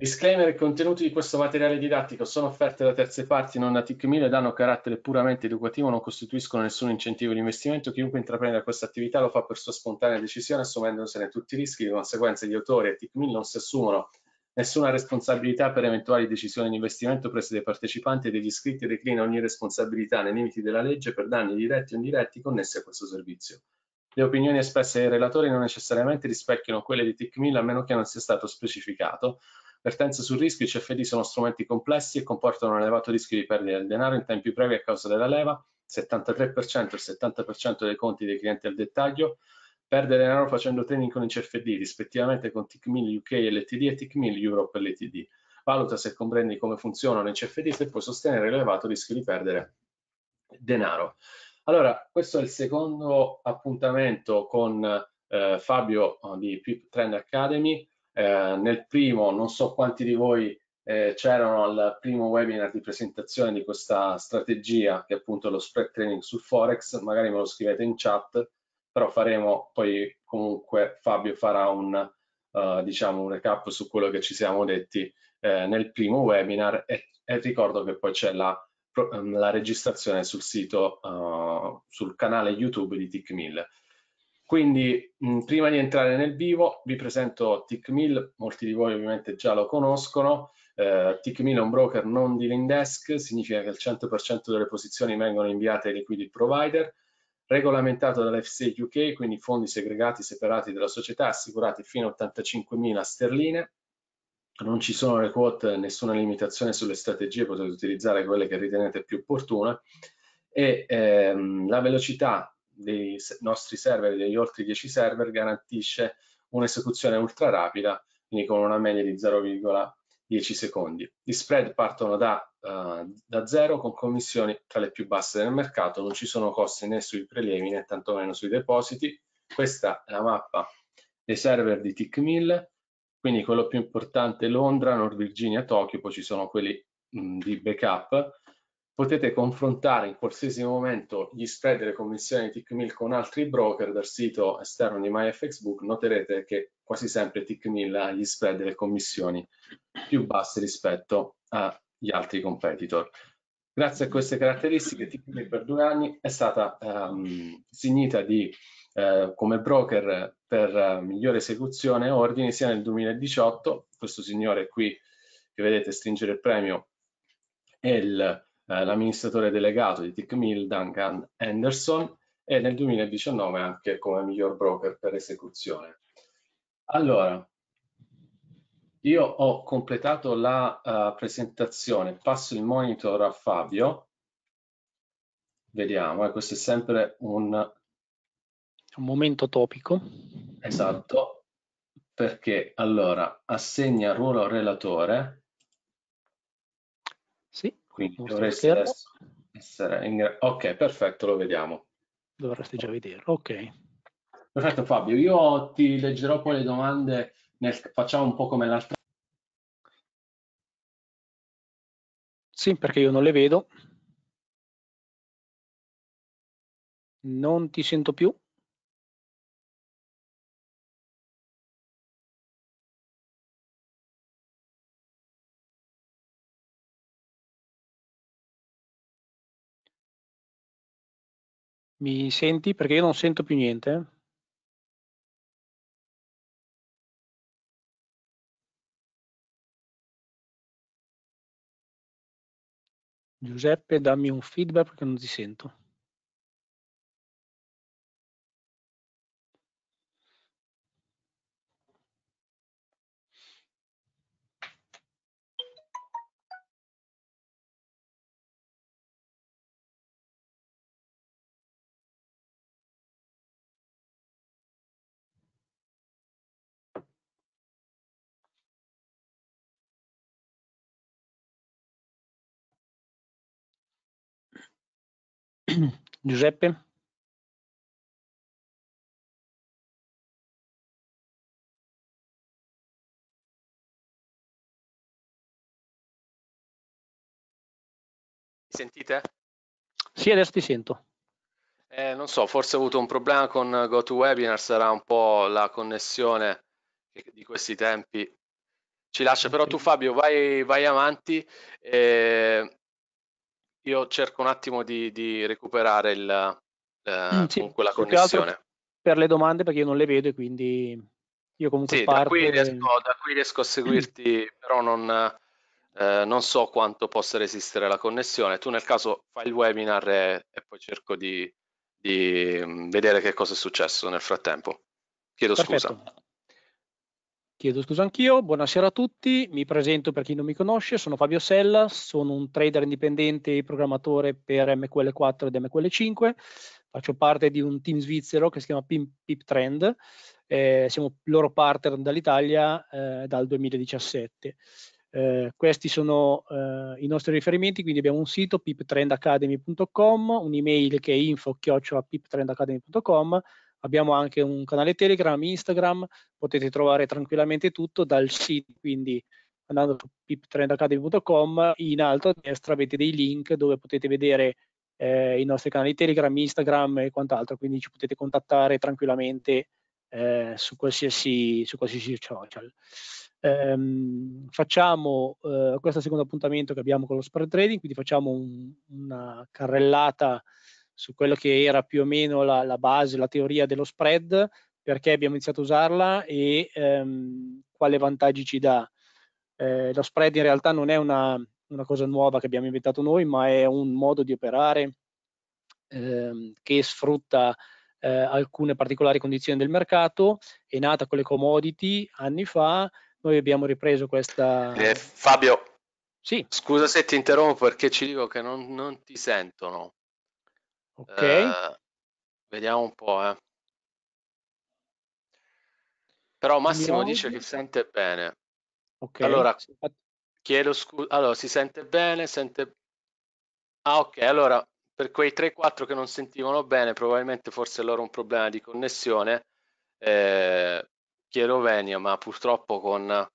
Disclaimer, i contenuti di questo materiale didattico sono offerti da terze parti non NATIC 1000 ed hanno carattere puramente educativo, non costituiscono nessun incentivo di investimento. Chiunque intraprenda questa attività lo fa per sua spontanea decisione, assumendosene tutti i rischi. Di conseguenza gli autori e TIC 1000 non si assumono nessuna responsabilità per eventuali decisioni di investimento prese dai partecipanti e degli iscritti e declina ogni responsabilità nei limiti della legge per danni diretti o indiretti connessi a questo servizio. Le opinioni espresse dai relatori non necessariamente rispecchiano quelle di TIC 1000 a meno che non sia stato specificato Vertenze sul rischio, i CFD sono strumenti complessi e comportano un elevato rischio di perdita del denaro in tempi brevi a causa della leva, 73% e 70% dei conti dei clienti al dettaglio, perde denaro facendo trading con i CFD, rispettivamente con TICMIL UK e LTD e TICMIL Europe e LTD. Valuta se comprendi come funzionano i CFD se puoi sostenere l'elevato rischio di perdere denaro. Allora, questo è il secondo appuntamento con eh, Fabio eh, di Pip Trend Academy. Eh, nel primo, non so quanti di voi eh, c'erano al primo webinar di presentazione di questa strategia, che è appunto lo spread training sul Forex, magari me lo scrivete in chat, però faremo poi comunque Fabio farà un, uh, diciamo un recap su quello che ci siamo detti eh, nel primo webinar e, e, ricordo che poi c'è la, la registrazione sul sito, uh, sul canale YouTube di TIC1000. Quindi mh, prima di entrare nel vivo vi presento TickMill, molti di voi ovviamente già lo conoscono. Eh, TickMill è un broker non dealing desk, significa che il 100% delle posizioni vengono inviate ai liquidity provider, regolamentato dall'FSA UK, quindi fondi segregati separati dalla società assicurati fino a 85.000 sterline. Non ci sono le quote, nessuna limitazione sulle strategie, potete utilizzare quelle che ritenete più opportune e ehm, la velocità dei nostri server, degli oltre 10 server, garantisce un'esecuzione ultra rapida, quindi con una media di 0,10 secondi. Gli spread partono da, uh, da zero con commissioni tra le più basse del mercato, non ci sono costi né sui prelievi né tantomeno sui depositi. Questa è la mappa dei server di TIC 1000, quindi quello più importante Londra, Nord Virginia, Tokyo, poi ci sono quelli mh, di backup potete confrontare in qualsiasi momento gli spread delle commissioni TickMill con altri broker dal sito esterno di MyFXBook, noterete che quasi sempre TickMill ha gli spread delle commissioni più bassi rispetto agli altri competitor. Grazie a queste caratteristiche TickMill per due anni è stata um, signita di, uh, come broker per uh, migliore esecuzione e ordini sia nel 2018, questo signore qui che vedete stringere il premio, è il eh, l'amministratore delegato di TICMIL Duncan Anderson e nel 2019 anche come miglior broker per esecuzione. Allora, io ho completato la uh, presentazione, passo il monitor a Fabio. Vediamo, eh, questo è sempre un... un momento topico. Esatto, perché allora assegna ruolo al relatore quindi dovresti essere in... Ok, perfetto, lo vediamo. Dovresti già vedere, ok. Perfetto Fabio, io ti leggerò poi le domande, nel... facciamo un po' come l'altra. Sì, perché io non le vedo. Non ti sento più. Mi senti? Perché io non sento più niente. Eh. Giuseppe, dammi un feedback perché non ti sento. Giuseppe Mi sentite? Sì, adesso ti sento. Eh, non so, forse ho avuto un problema con GoToWebinar, sarà un po' la connessione di questi tempi. Ci lascia, però tu Fabio vai, vai avanti. Eh, io cerco un attimo di, di recuperare il, eh, mm, sì, la connessione. Per le domande, perché io non le vedo e quindi io comunque sì, da qui, riesco, da qui, riesco, a seguirti, mm. però non, eh, non, so quanto possa resistere la connessione. Tu nel caso fai il webinar e, e poi cerco di, di, mm, vedere che cosa è successo nel frattempo. Chiedo Perfetto. scusa. Chiedo scusa anch'io, buonasera a tutti, mi presento per chi non mi conosce, sono Fabio Sella, sono un trader indipendente e programmatore per MQL4 ed MQL5, faccio parte di un team svizzero che si chiama Pip Trend, eh, siamo loro partner dall'Italia eh, dal 2017. Eh, questi sono eh, i nostri riferimenti, quindi abbiamo un sito piptrendacademy.com, un'email che è info-piptrendacademy.com, Abbiamo anche un canale Telegram, Instagram, potete trovare tranquillamente tutto dal sito, quindi andando su piptrendacademy.com in alto a destra avete dei link dove potete vedere eh, i nostri canali Telegram, Instagram e quant'altro, quindi ci potete contattare tranquillamente eh, su, qualsiasi, su, qualsiasi, social. Ehm, facciamo eh, questo secondo appuntamento che abbiamo con lo spread trading, quindi facciamo un, una carrellata su quello che era più o meno la, la base, la teoria dello spread, perché abbiamo iniziato a usarla e ehm, quale vantaggi ci dà. Eh, lo spread in realtà non è una, una, cosa nuova che abbiamo inventato noi, ma è un modo di operare ehm, che sfrutta eh, alcune particolari condizioni del mercato, è nata con le commodity anni fa, noi abbiamo ripreso questa... Eh, Fabio, sì. scusa se ti interrompo perché ci dico che non, non ti sentono. Ok. Eh, vediamo un po', eh. Però Massimo dice che sente bene. Ok. Allora, chiedo scusa. Allora, si sente bene, sente... Ah, ok, allora, per quei 3-4 che non sentivano bene, probabilmente forse loro un problema di connessione. Eh, chiedo venia, ma purtroppo con...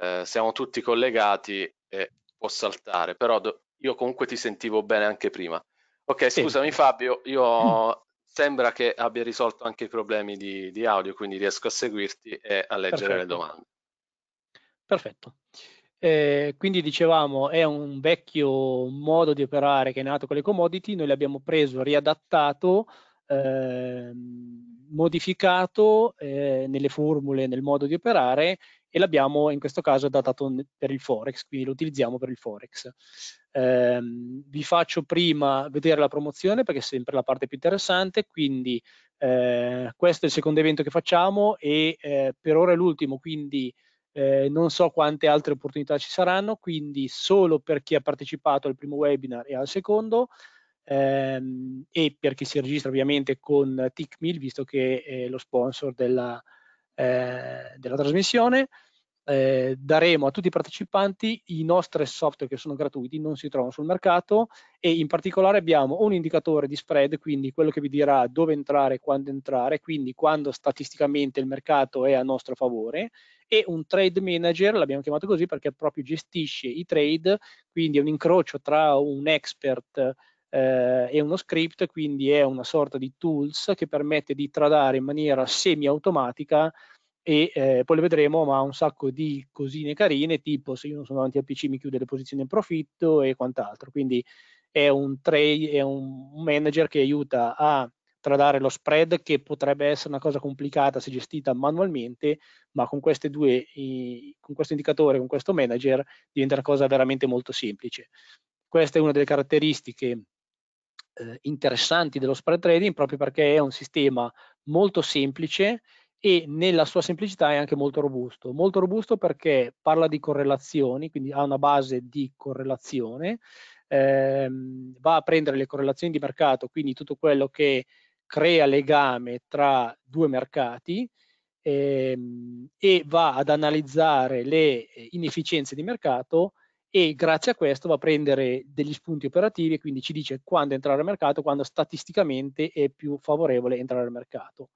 Eh, siamo tutti collegati e può saltare, però io comunque ti sentivo bene anche prima. Ok, scusami Fabio, io mm. sembra che abbia risolto anche i problemi di, di audio, quindi riesco a seguirti e a leggere Perfetto. le domande. Perfetto. Eh, quindi dicevamo è un vecchio modo di operare che è nato con le commodity, noi l'abbiamo preso, riadattato, eh, modificato eh, nelle formule, nel modo di operare e l'abbiamo in questo caso datato per il Forex, quindi lo utilizziamo per il Forex. Eh, vi faccio prima vedere la promozione perché è sempre la parte più interessante, quindi eh, questo è il secondo evento che facciamo e eh, per ora è l'ultimo, quindi eh, non so quante altre opportunità ci saranno, quindi solo per chi ha partecipato al primo webinar e al secondo, ehm, e per chi si registra ovviamente con TickMill, visto che è lo sponsor della, eh, della trasmissione eh, daremo a tutti i partecipanti i nostri software che sono gratuiti, non si trovano sul mercato e in particolare abbiamo un indicatore di spread, quindi quello che vi dirà dove entrare e quando entrare, quindi quando statisticamente il mercato è a nostro favore e un trade manager, l'abbiamo chiamato così perché proprio gestisce i trade, quindi è un incrocio tra un expert eh, è uno script, quindi è una sorta di tools che permette di tradare in maniera semi-automatica e eh, poi le vedremo, ma un sacco di cosine carine, tipo se io non sono davanti al PC mi chiude le posizioni in profitto e quant'altro. Quindi è un, trade, è un manager che aiuta a tradare lo spread che potrebbe essere una cosa complicata se gestita manualmente, ma con queste due, con questo indicatore, con questo manager diventa una cosa veramente molto semplice. Questa è una delle caratteristiche eh, interessanti dello spread trading proprio perché è un sistema molto semplice e nella sua semplicità è anche molto robusto. Molto robusto perché parla di correlazioni, quindi ha una base di correlazione, ehm, va a prendere le correlazioni di mercato, quindi tutto quello che crea legame tra due mercati ehm, e va ad analizzare le eh, inefficienze di mercato e grazie a questo va a prendere degli spunti operativi e quindi ci dice quando entrare al mercato, quando statisticamente è più favorevole entrare al mercato.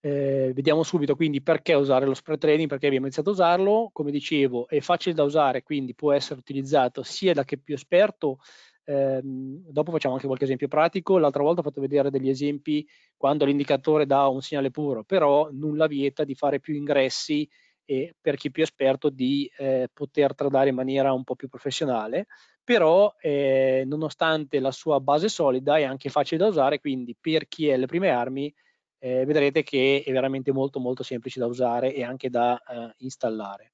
Eh, vediamo subito quindi perché usare lo spread trading, perché abbiamo iniziato a usarlo, come dicevo è facile da usare quindi può essere utilizzato sia da chi è più esperto, ehm, dopo facciamo anche qualche esempio pratico, l'altra volta ho fatto vedere degli esempi quando l'indicatore dà un segnale puro, però nulla vieta di fare più ingressi e per chi è più esperto di eh, poter tradare in maniera un po' più professionale, però eh, nonostante la sua base solida è anche facile da usare, quindi per chi è le prime armi eh, vedrete che è veramente molto molto semplice da usare e anche da eh, installare.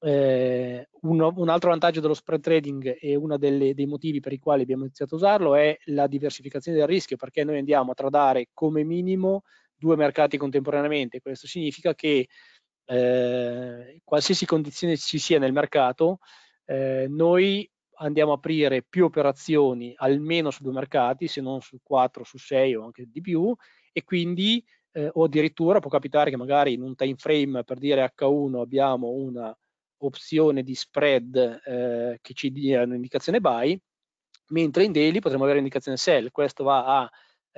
Eh, uno, un altro vantaggio dello spread trading e uno delle, dei motivi per i quali abbiamo iniziato a usarlo è la diversificazione del rischio perché noi andiamo a tradare come minimo due mercati contemporaneamente questo significa che eh, qualsiasi condizione ci sia nel mercato eh, noi andiamo a aprire più operazioni almeno su due mercati se non su quattro su sei o anche di più e quindi eh, o addirittura può capitare che magari in un time frame per dire H1 abbiamo una opzione di spread eh, che ci dia un'indicazione buy, mentre in daily potremmo avere un'indicazione sell, questo va a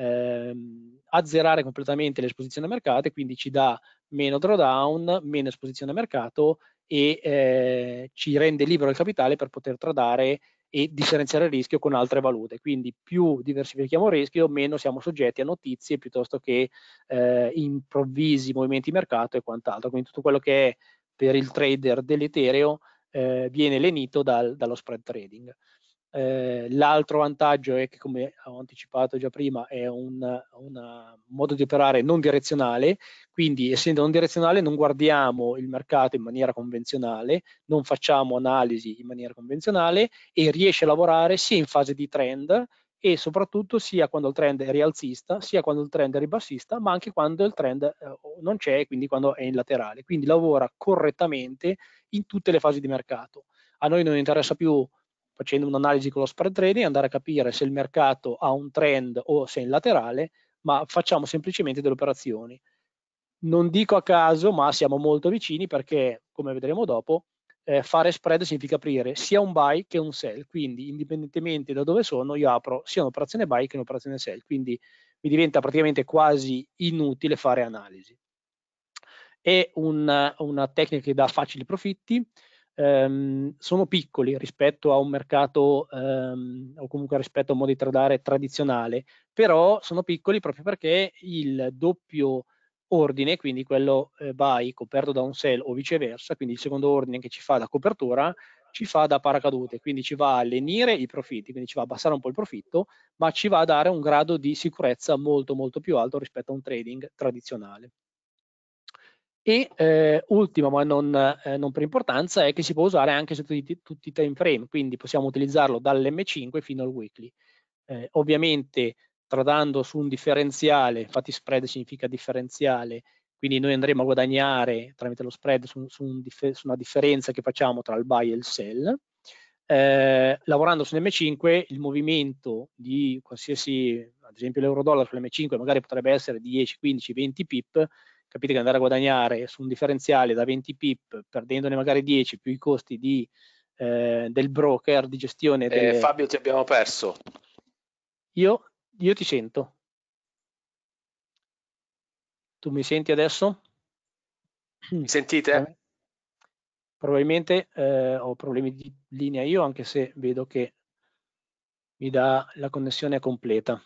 ehm, azzerare completamente l'esposizione a mercato e quindi ci dà meno drawdown, meno esposizione a mercato e eh, ci rende libero il capitale per poter tradare e differenziare il rischio con altre valute. Quindi più diversifichiamo il rischio, meno siamo soggetti a notizie piuttosto che eh, improvvisi movimenti di mercato e quant'altro. Quindi tutto quello che è per il trader dell'Ethereum eh, viene lenito dal, dallo spread trading. Eh, l'altro vantaggio è che, come ho anticipato già prima, è un modo di operare non direzionale, quindi essendo non direzionale non guardiamo il mercato in maniera convenzionale, non facciamo analisi in maniera convenzionale e riesce a lavorare sia in fase di trend e soprattutto sia quando il trend è rialzista, sia quando il trend è ribassista, ma anche quando il trend eh, non c'è quindi quando è in laterale. Quindi lavora correttamente in tutte le fasi di mercato. A noi non interessa più facendo un'analisi con lo spread trading, andare a capire se il mercato ha un trend o se è in laterale, ma facciamo semplicemente delle operazioni. Non dico a caso, ma siamo molto vicini perché, come vedremo dopo, eh, fare spread significa aprire sia un buy che un sell, quindi indipendentemente da dove sono io apro sia un'operazione buy che un'operazione sell, quindi mi diventa praticamente quasi inutile fare analisi. È una, una tecnica che dà facili profitti, ehm, sono piccoli rispetto a un mercato ehm, o comunque rispetto a un modo di tradare tradizionale, però sono piccoli proprio perché il doppio ordine, quindi quello eh, buy coperto da un sell o viceversa, quindi il secondo ordine che ci fa da copertura, ci fa da paracadute, quindi ci va a lenire i profitti, quindi ci va a abbassare un po' il profitto, ma ci va a dare un grado di sicurezza molto molto più alto rispetto a un trading tradizionale. E eh, ultimo, ma non, eh, non, per importanza, è che si può usare anche su tutti, tutti i time frame, quindi possiamo utilizzarlo dall'M5 fino al weekly. Eh, ovviamente tradando su un differenziale, infatti spread significa differenziale, quindi noi andremo a guadagnare tramite lo spread su, su, un, su una differenza che facciamo tra il buy e il sell. Eh, lavorando su un M5 il movimento di qualsiasi, ad esempio l'euro dollaro sull'M5 magari potrebbe essere 10, 15, 20 pip, capite che andare a guadagnare su un differenziale da 20 pip, perdendone magari 10 più i costi di, eh, del broker di gestione. Delle... Fabio, ti abbiamo perso. Io, io ti sento. Tu mi senti adesso? Mi sentite? Probabilmente eh, ho problemi di linea io, anche se vedo che mi dà la connessione completa.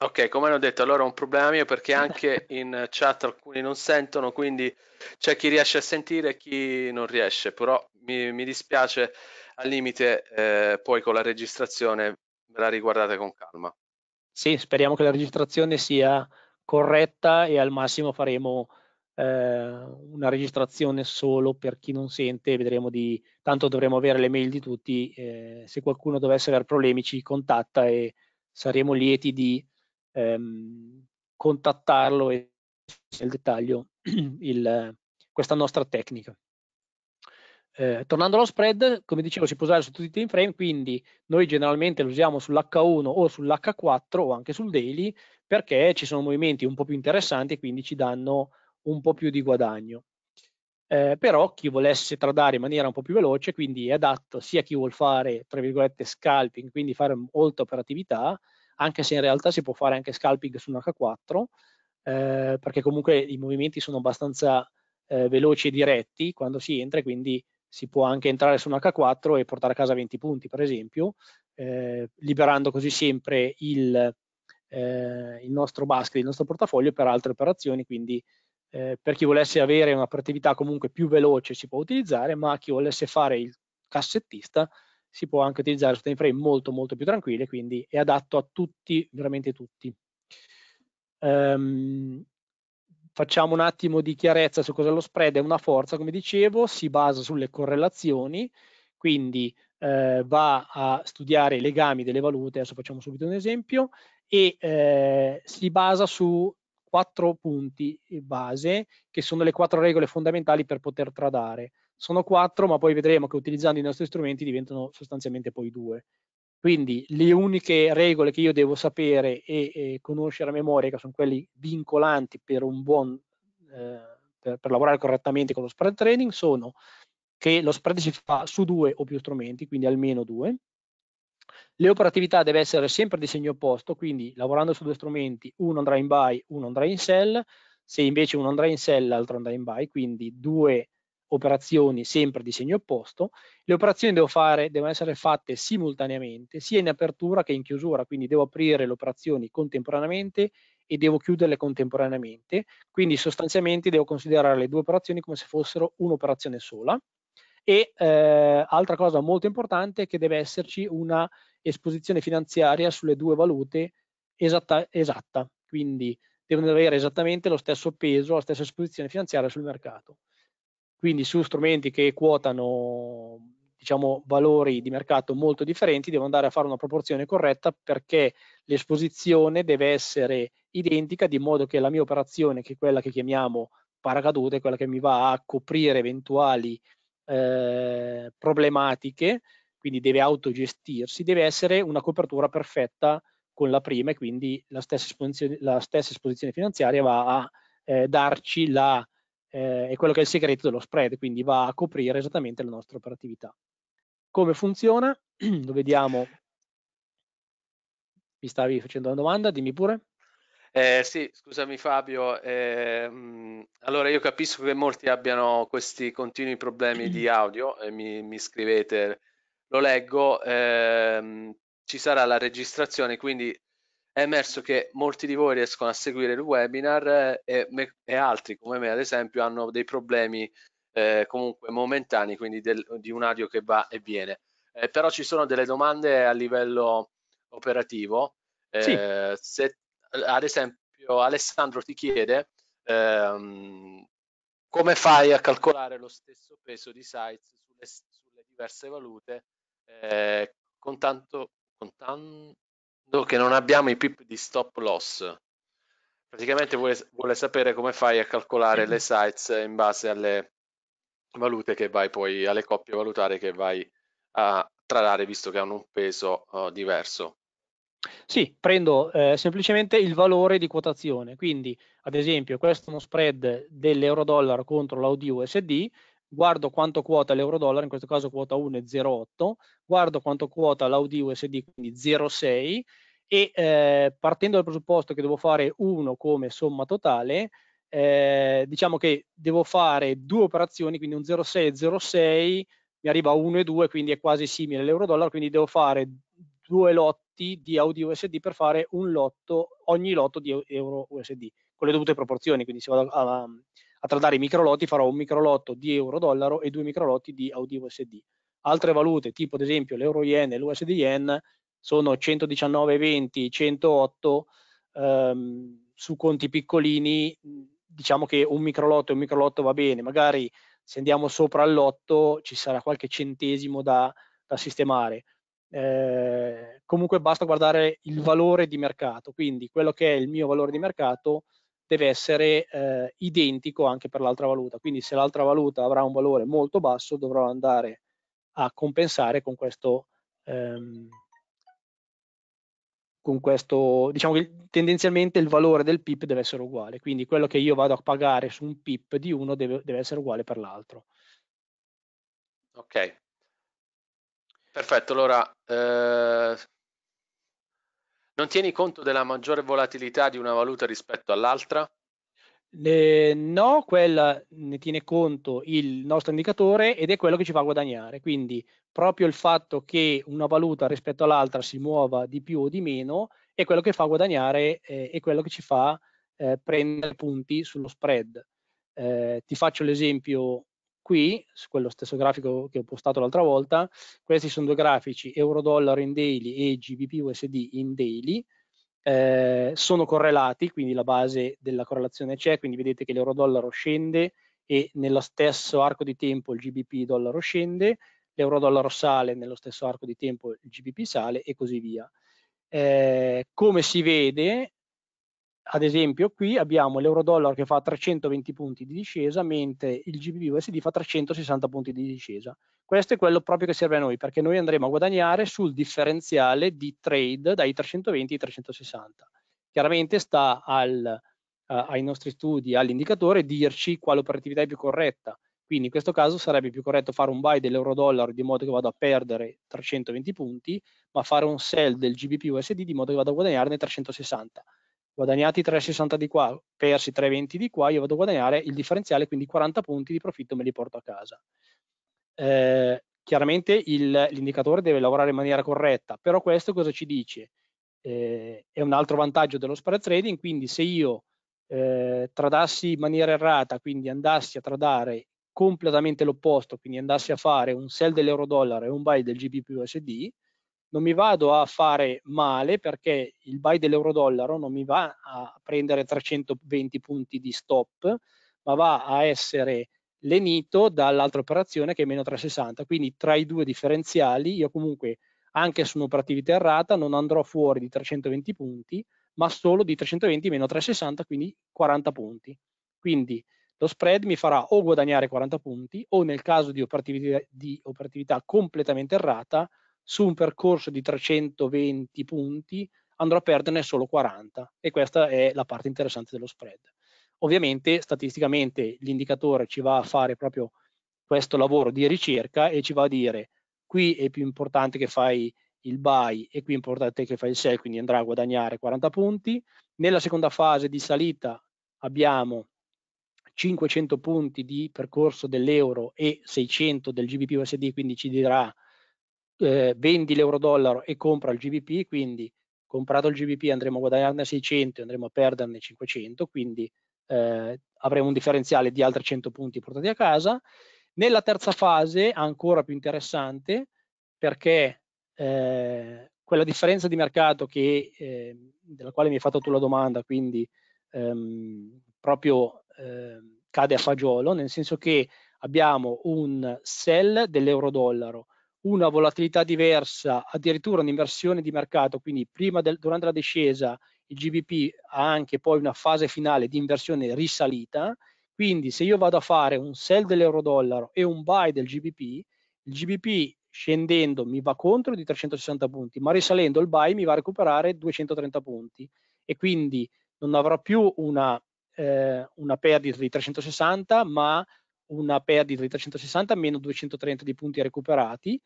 Ok, come hanno detto, allora è un problema mio perché anche in chat alcuni non sentono, quindi c'è chi riesce a sentire e chi non riesce, però mi, mi dispiace, al limite eh, poi con la registrazione ve la riguardate con calma. Sì, speriamo che la registrazione sia corretta e al massimo faremo eh, una registrazione solo per chi non sente, vedremo di, tanto dovremo avere le mail di tutti, eh, se qualcuno dovesse avere problemi ci contatta e saremo lieti di ehm, contattarlo e nel dettaglio il, questa nostra tecnica. Eh, tornando allo spread, come dicevo si può usare su tutti i time frame, quindi noi generalmente lo usiamo sull'H1 o sull'H4 o anche sul daily perché ci sono movimenti un po' più interessanti e quindi ci danno un po' più di guadagno. Eh, però chi volesse tradare in maniera un po' più veloce, quindi è adatto sia a chi vuole fare, tra virgolette, scalping, quindi fare molta operatività, anche se in realtà si può fare anche scalping su un H4, eh, perché comunque i movimenti sono abbastanza eh, veloci e diretti quando si entra, quindi si può anche entrare su un H4 e portare a casa 20 punti, per esempio, eh, liberando così sempre il, eh, il, nostro basket, il nostro portafoglio per altre operazioni, quindi eh, per chi volesse avere un'operatività comunque più veloce si può utilizzare, ma chi volesse fare il cassettista si può anche utilizzare su time frame molto molto più tranquille, quindi è adatto a tutti, veramente tutti. Um, facciamo un attimo di chiarezza su cosa è lo spread, è una forza come dicevo, si basa sulle correlazioni, quindi eh, va a studiare i legami delle valute, adesso facciamo subito un esempio, e eh, si basa su quattro punti base che sono le quattro regole fondamentali per poter tradare sono quattro, ma poi vedremo che utilizzando i nostri strumenti diventano sostanzialmente poi due. Quindi le uniche regole che io devo sapere e, e conoscere a memoria, che sono quelle vincolanti per, buon, eh, per, per lavorare correttamente con lo spread trading, sono che lo spread si fa su due o più strumenti, quindi almeno due, le operatività deve essere sempre di segno opposto, quindi lavorando su due strumenti, uno andrà in buy, uno andrà in sell, se invece uno andrà in sell, l'altro andrà in buy, quindi due operazioni sempre di segno opposto, le operazioni devo fare, devono essere fatte simultaneamente sia in apertura che in chiusura, quindi devo aprire le operazioni contemporaneamente e devo chiuderle contemporaneamente, quindi sostanzialmente devo considerare le due operazioni come se fossero un'operazione sola. E eh, altra cosa molto importante è che deve esserci una esposizione finanziaria sulle due valute esatta, esatta. quindi devono avere esattamente lo stesso peso, la stessa esposizione finanziaria sul mercato. Quindi su strumenti che quotano diciamo, valori di mercato molto differenti, devo andare a fare una proporzione corretta perché l'esposizione deve essere identica di modo che la mia operazione, che è quella che chiamiamo paracadute, quella che mi va a coprire eventuali eh, problematiche, quindi deve autogestirsi, deve essere una copertura perfetta con la prima e quindi la stessa esposizione, la stessa esposizione finanziaria va a eh, darci la eh, è quello che è il segreto dello spread, quindi va a coprire esattamente la nostra operatività. Come funziona? Lo vediamo. Mi stavi facendo una domanda, dimmi pure. Eh, sì, scusami Fabio, eh, allora io capisco che molti abbiano questi continui problemi di audio, e mi, mi scrivete, lo leggo, eh, ci sarà la registrazione, quindi è emerso che molti di voi riescono a seguire il webinar eh, e, me, e altri come me ad esempio hanno dei problemi eh, comunque momentanei, quindi del, di un audio che va e viene. Eh, però ci sono delle domande a livello operativo. Eh, sì. se, ad esempio Alessandro ti chiede ehm, come fai a calcolare lo stesso peso di sites sulle, sulle diverse valute eh, contanto, contan, che non abbiamo i pip di stop loss. Praticamente vuole, vuole sapere come fai a calcolare mm le sites in base alle valute che vai poi, alle coppie valutare che vai a tradare, visto che hanno un peso uh, diverso. Sì, prendo eh, semplicemente il valore di quotazione, quindi ad esempio questo è uno spread dell'euro-dollaro contro l'AUD USD, guardo quanto quota l'euro-dollaro, in questo caso quota 1,08, guardo quanto quota l'audi USD, quindi 0,6, e eh, partendo dal presupposto che devo fare 1 come somma totale, eh, diciamo che devo fare due operazioni, quindi un 0,6 e 0,6, mi arriva a 1,2, quindi è quasi simile all'euro-dollaro, quindi devo fare due lotti di audi USD per fare un lotto, ogni lotto di euro USD, con le dovute proporzioni, quindi se vado a, a a tradare i microlotti farò un microlotto di euro-dollaro e due microlotti di AUD-USD. Altre valute, tipo ad esempio l'euro-yen e l'USD-yen, sono 119,20, 108 ehm, su conti piccolini, diciamo che un microlotto e un microlotto va bene, magari se andiamo sopra all'8 ci sarà qualche centesimo da, da sistemare. Eh, comunque basta guardare il valore di mercato, quindi quello che è il mio valore di mercato deve essere eh, identico anche per l'altra valuta. Quindi se l'altra valuta avrà un valore molto basso dovrò andare a compensare con questo, ehm, con questo diciamo che tendenzialmente il valore del PIP deve essere uguale, quindi quello che io vado a pagare su un PIP di uno deve, deve essere uguale per l'altro. Ok, perfetto, allora eh, non tieni conto della maggiore volatilità di una valuta rispetto all'altra? Eh, no, quella ne tiene conto il nostro indicatore ed è quello che ci fa guadagnare. Quindi proprio il fatto che una valuta rispetto all'altra si muova di più o di meno è quello che fa guadagnare e eh, quello che ci fa eh, prendere punti sullo spread. Eh, ti faccio l'esempio qui, su quello stesso grafico che ho postato l'altra volta, questi sono due grafici, euro-dollaro in daily e GBP-USD in daily, eh, sono correlati, quindi la base della correlazione c'è, quindi vedete che l'euro-dollaro scende e nello stesso arco di tempo il GBP-dollaro scende, l'euro-dollaro sale, nello stesso arco di tempo il GBP sale e così via. Eh, come si vede, ad esempio qui abbiamo l'euro-dollaro che fa 320 punti di discesa, mentre il GBP USD fa 360 punti di discesa. Questo è quello proprio che serve a noi, perché noi andremo a guadagnare sul differenziale di trade dai 320 ai 360. Chiaramente sta al, uh, ai nostri studi, all'indicatore, dirci quale operatività è più corretta. Quindi in questo caso sarebbe più corretto fare un buy dell'euro-dollaro di modo che vado a perdere 320 punti, ma fare un sell del GBP USD di modo che vado a guadagnarne 360 guadagnati 3,60 di qua, persi 3,20 di qua, io vado a guadagnare il differenziale, quindi 40 punti di profitto me li porto a casa. Eh, chiaramente l'indicatore deve lavorare in maniera corretta, però questo cosa ci dice? Eh, è un altro vantaggio dello spread trading, quindi se io eh, tradassi in maniera errata, quindi andassi a tradare completamente l'opposto, quindi andassi a fare un sell dell'euro dollaro e un buy del GBP USD, non mi vado a fare male perché il buy dell'euro-dollaro non mi va a prendere 320 punti di stop, ma va a essere lenito dall'altra operazione che è meno 360. Quindi tra i due differenziali io comunque anche su un'operatività errata non andrò fuori di 320 punti, ma solo di 320 meno 360, quindi 40 punti. Quindi lo spread mi farà o guadagnare 40 punti o nel caso di operatività, di operatività completamente errata su un percorso di 320 punti andrò a perderne solo 40 e questa è la parte interessante dello spread. Ovviamente statisticamente l'indicatore ci va a fare proprio questo lavoro di ricerca e ci va a dire qui è più importante che fai il buy e qui è importante che fai il sell, quindi andrà a guadagnare 40 punti. Nella seconda fase di salita abbiamo 500 punti di percorso dell'euro e 600 del GBP USD, quindi ci dirà eh, vendi l'euro dollaro e compra il GBP, quindi comprato il GBP andremo a guadagnarne 600 e andremo a perderne 500, quindi eh, avremo un differenziale di altri 100 punti portati a casa. Nella terza fase, ancora più interessante, perché eh, quella differenza di mercato che, eh, della quale mi hai fatto tu la domanda, quindi ehm, proprio ehm, cade a fagiolo, nel senso che abbiamo un sell dell'euro dollaro una volatilità diversa, addirittura un'inversione di mercato, quindi prima del, durante la discesa il GBP ha anche poi una fase finale di inversione risalita, quindi se io vado a fare un sell dell'euro dollaro e un buy del GBP, il GBP scendendo mi va contro di 360 punti, ma risalendo il buy mi va a recuperare 230 punti e quindi non avrò più una, eh, una perdita di 360, ma una perdita di 360 meno 230 di punti recuperati,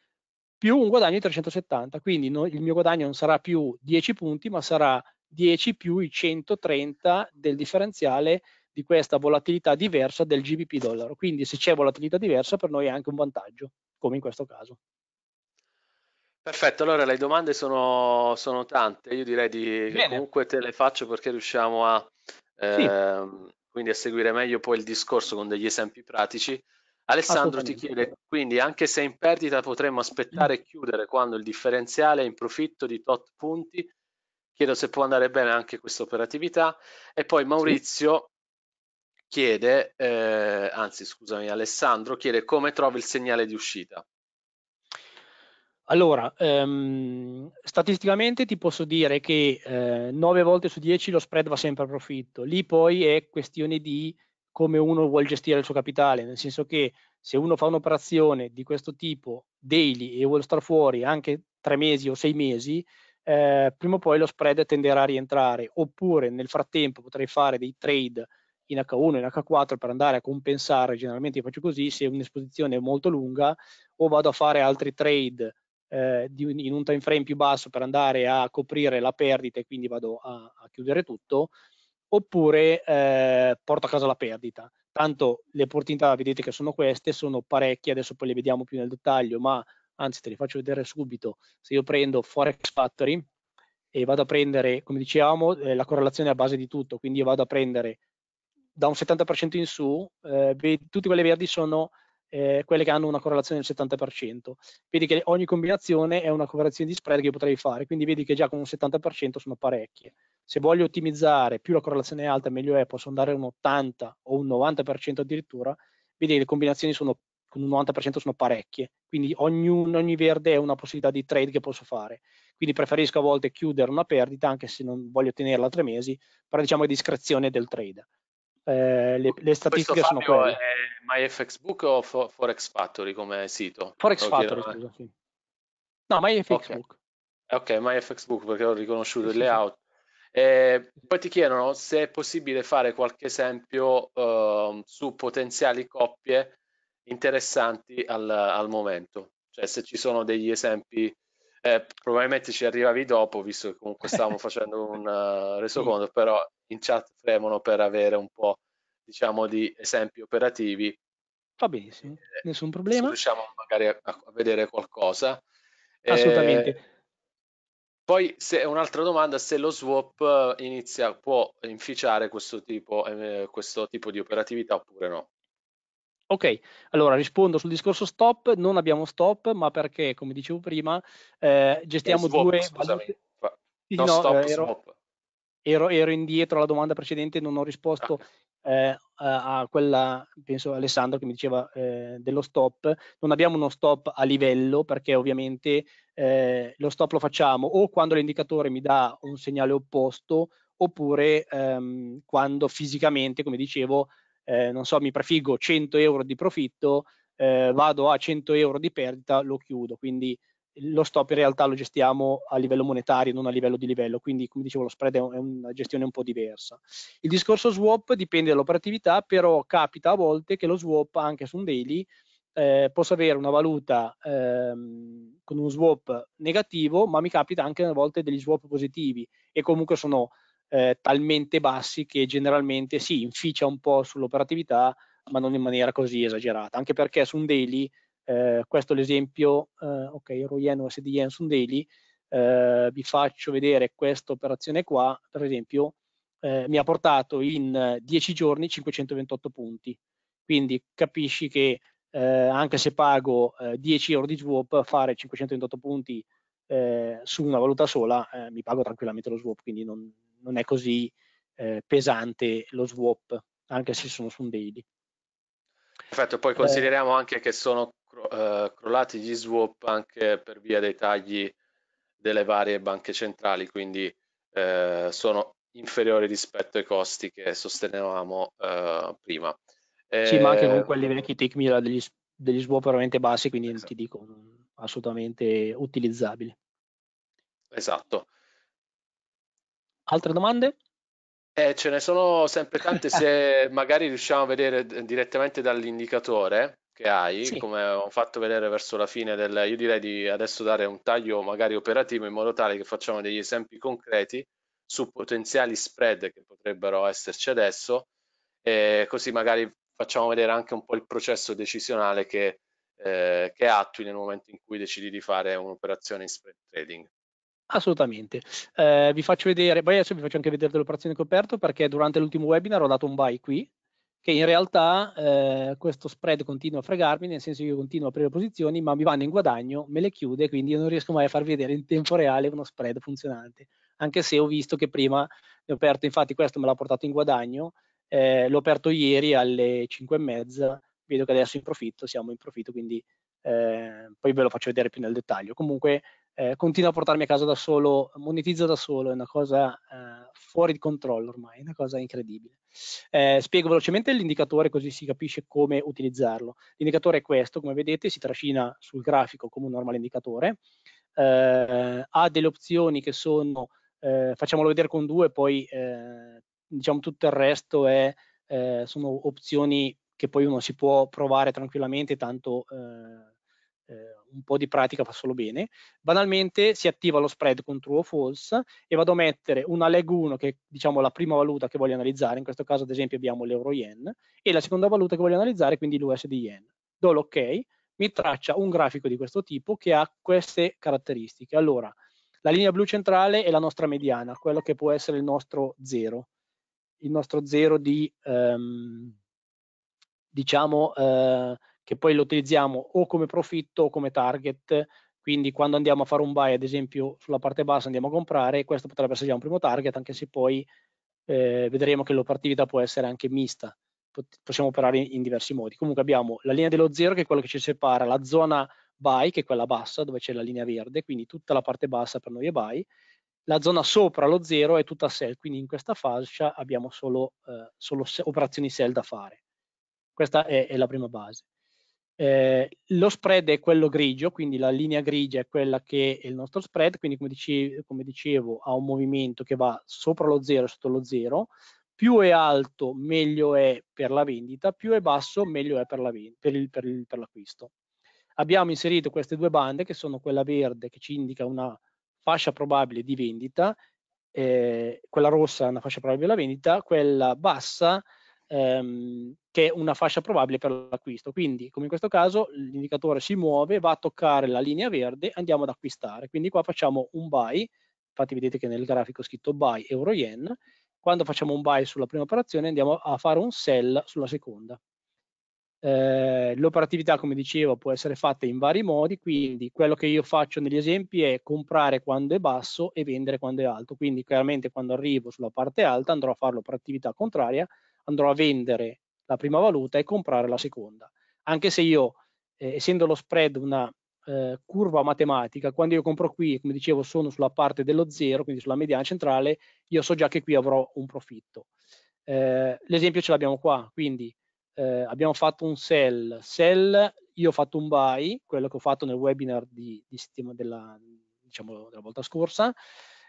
più un guadagno di 370, quindi no, il mio guadagno non sarà più 10 punti, ma sarà 10 più i 130 del differenziale di questa volatilità diversa del GBP dollaro. Quindi se c'è volatilità diversa per noi è anche un vantaggio, come in questo caso. Perfetto, allora le domande sono, sono tante, io direi di Bene. comunque te le faccio perché riusciamo a, eh, sì. Ehm, quindi a seguire meglio poi il discorso con degli esempi pratici. Alessandro ti chiede quindi anche se in perdita potremmo aspettare e mm. chiudere quando il differenziale è in profitto di tot punti chiedo se può andare bene anche questa operatività e poi Maurizio sì. chiede eh, anzi scusami Alessandro chiede come trovi il segnale di uscita allora, ehm, statisticamente ti posso dire che eh, 9 volte su 10 lo spread va sempre a profitto. Lì poi è questione di come uno vuole gestire il suo capitale, nel senso che se uno fa un'operazione di questo tipo daily e vuole star fuori anche tre mesi o sei mesi, eh, prima o poi lo spread tenderà a rientrare, oppure nel frattempo potrei fare dei trade in H1 e in H4 per andare a compensare, generalmente faccio così, se un'esposizione è molto lunga, o vado a fare altri trade eh, di, in un time frame più basso per andare a coprire la perdita e quindi vado a, a chiudere tutto, oppure eh, porto a casa la perdita. Tanto le opportunità, vedete che sono queste, sono parecchie, adesso poi le vediamo più nel dettaglio, ma anzi te le faccio vedere subito. Se io prendo Forex Factory e vado a prendere, come dicevamo, eh, la correlazione è a base di tutto, quindi io vado a prendere da un 70% in su, eh, tutte quelle verdi sono eh, quelle che hanno una correlazione del 70%. Vedi che ogni combinazione è una correlazione di spread che io potrei fare, quindi vedi che già con un 70% sono parecchie se voglio ottimizzare più la correlazione è alta meglio è, posso andare a un 80 o un 90% addirittura, vedi le combinazioni sono con un 90% sono parecchie, quindi ogni, ogni verde è una possibilità di trade che posso fare. Quindi preferisco a volte chiudere una perdita, anche se non voglio tenerla tre mesi, però diciamo è discrezione del trade. Eh, le, le, statistiche Questo, sono Fabio, quelle. Eh, è MyFXBook o Forex Factory come sito? Forex Factory, scusa, sì. No, MyFXBook. Ok, okay MyFXBook perché ho riconosciuto sì, il layout, eh, poi ti chiedono se è possibile fare qualche esempio eh, su potenziali coppie interessanti al, al, momento, cioè se ci sono degli esempi, eh, probabilmente ci arrivavi dopo, visto che comunque stavamo facendo un uh, resoconto, sì. però in chat premono per avere un po' diciamo di esempi operativi. Va benissimo, eh, nessun problema. Se riusciamo magari a, a vedere qualcosa. Assolutamente. Eh, poi se, un'altra domanda, se lo swap eh, inizia, può inficiare questo tipo, eh, questo tipo di operatività oppure no? Ok, allora rispondo sul discorso stop, non abbiamo stop, ma perché, come dicevo prima, eh, gestiamo eh, swap, due... Scusami, no, no, stop, eh, ero, ero, ero, indietro alla domanda precedente, non ho risposto. Okay. Ah eh, a quella, penso Alessandro che mi diceva eh, dello stop, non abbiamo uno stop a livello perché ovviamente eh, lo stop lo facciamo o quando l'indicatore mi dà un segnale opposto oppure ehm, quando fisicamente, come dicevo, eh, non so, mi prefiggo 100 euro di profitto, eh, vado a 100 euro di perdita, lo chiudo. Quindi lo stop in realtà lo gestiamo a livello monetario, non a livello di livello, quindi come dicevo lo spread è, una gestione un po' diversa. Il discorso swap dipende dall'operatività, però capita a volte che lo swap anche su un daily eh, possa avere una valuta ehm, con un swap negativo, ma mi capita anche a volte degli swap positivi e comunque sono eh, talmente bassi che generalmente si sì, inficia un po' sull'operatività, ma non in maniera così esagerata, anche perché su un daily eh, questo è l'esempio, eh, ok, ero Yen USD Yen Sundeli, eh, vi faccio vedere questa operazione qua, per esempio, eh, mi ha portato in 10 giorni 528 punti, quindi capisci che eh, anche se pago 10 eh, euro di swap, fare 528 punti eh, su una valuta sola mi pago tranquillamente lo swap, quindi non, non è così pesante lo swap, anche se sono su un daily. Perfetto, poi consideriamo anche che sono eh, crollati gli swap anche per via dei tagli delle varie banche centrali, quindi eh, sono inferiori rispetto ai costi che sostenevamo eh, prima. Sì, ma anche comunque eh, a livello che take mira degli, degli swap veramente bassi, quindi esatto. ti dico assolutamente utilizzabili. Esatto. Altre domande? Eh, ce ne sono sempre tante se magari riusciamo a vedere direttamente dall'indicatore che hai, Sì, come ho fatto vedere verso la fine del... Io direi di adesso dare un taglio magari operativo in modo tale che facciamo degli esempi concreti su potenziali spread che potrebbero esserci adesso e così magari facciamo vedere anche un po' il processo decisionale che, eh, che attui nel momento in cui decidi di fare un'operazione in spread trading. Assolutamente. Eh, vi faccio vedere, poi adesso vi faccio anche vedere dell'operazione che ho aperto perché durante l'ultimo webinar ho dato un buy qui che in realtà eh, questo spread continua a fregarmi, nel senso che io continuo a aprire posizioni, ma mi vanno in guadagno, me le chiude, quindi io non riesco mai a far vedere in tempo reale uno spread funzionante, anche se ho visto che prima ne ho aperto, infatti questo me l'ha portato in guadagno, eh, l'ho aperto ieri alle 5 e mezza, vedo che adesso in profitto, siamo in profitto, quindi eh, poi ve lo faccio vedere più nel dettaglio. Comunque eh, continua a portarmi a casa da solo, monetizzo da solo, è una cosa eh, fuori di controllo ormai, è una cosa incredibile. Eh, spiego velocemente l'indicatore così si capisce come utilizzarlo. L'indicatore è questo, come vedete si trascina sul grafico come un normale indicatore, eh, ha delle opzioni che sono, eh, facciamolo vedere con due, poi eh, diciamo tutto il resto è, sono opzioni che poi uno si può provare tranquillamente, tanto eh, un po' di pratica fa solo bene. Banalmente si attiva lo spread con true o false e vado a mettere una leg 1 che è diciamo, la prima valuta che voglio analizzare, in questo caso ad esempio abbiamo l'euro yen, e la seconda valuta che voglio analizzare quindi l'USD yen. Do l'ok, mi traccia un grafico di questo tipo che ha queste caratteristiche. Allora, la linea blu centrale è la nostra mediana, quello che può essere il nostro zero, il nostro zero di, um, diciamo, uh, che poi lo utilizziamo o come profitto o come target, quindi quando andiamo a fare un buy, ad esempio, sulla parte bassa andiamo a comprare, questo potrebbe essere già un primo target, anche se poi eh, vedremo che l'operatività può essere anche mista, possiamo operare in, in, diversi modi. Comunque abbiamo la linea dello zero, che è quella che ci separa, la zona buy, che è quella bassa, dove c'è la linea verde, quindi tutta la parte bassa per noi è buy, la zona sopra lo zero è tutta sell, quindi in questa fascia abbiamo solo, eh, solo operazioni sell da fare. Questa è, è la prima base. Eh, lo spread è quello grigio, quindi la linea grigia è quella che è il nostro spread, quindi come, dice, come dicevo ha un movimento che va sopra lo zero e sotto lo zero, più è alto meglio è per la vendita, più è basso meglio è per, la, l'acquisto. Abbiamo inserito queste due bande che sono quella verde che ci indica una fascia probabile di vendita, eh, quella rossa è una fascia probabile della vendita, quella bassa ehm, che è una fascia probabile per l'acquisto. Quindi, come in questo caso, l'indicatore si muove, va a toccare la linea verde, andiamo ad acquistare. Quindi qua facciamo un buy, infatti vedete che nel grafico ho scritto buy euro yen, quando facciamo un buy sulla prima operazione andiamo a fare un sell sulla seconda. Eh, l'operatività, come dicevo, può essere fatta in vari modi, quindi quello che io faccio negli esempi è comprare quando è basso e vendere quando è alto, quindi chiaramente quando arrivo sulla parte alta andrò a fare l'operatività contraria andrò a vendere la prima valuta e comprare la seconda. Anche se io, eh, essendo lo spread una eh, curva matematica, quando io compro qui, come dicevo, sono sulla parte dello zero, quindi sulla mediana centrale, io so già che qui avrò un profitto. Eh, L'esempio ce l'abbiamo qua, quindi eh, abbiamo fatto un sell, sell, io ho fatto un buy, quello che ho fatto nel webinar di, di settima della, diciamo, della volta scorsa,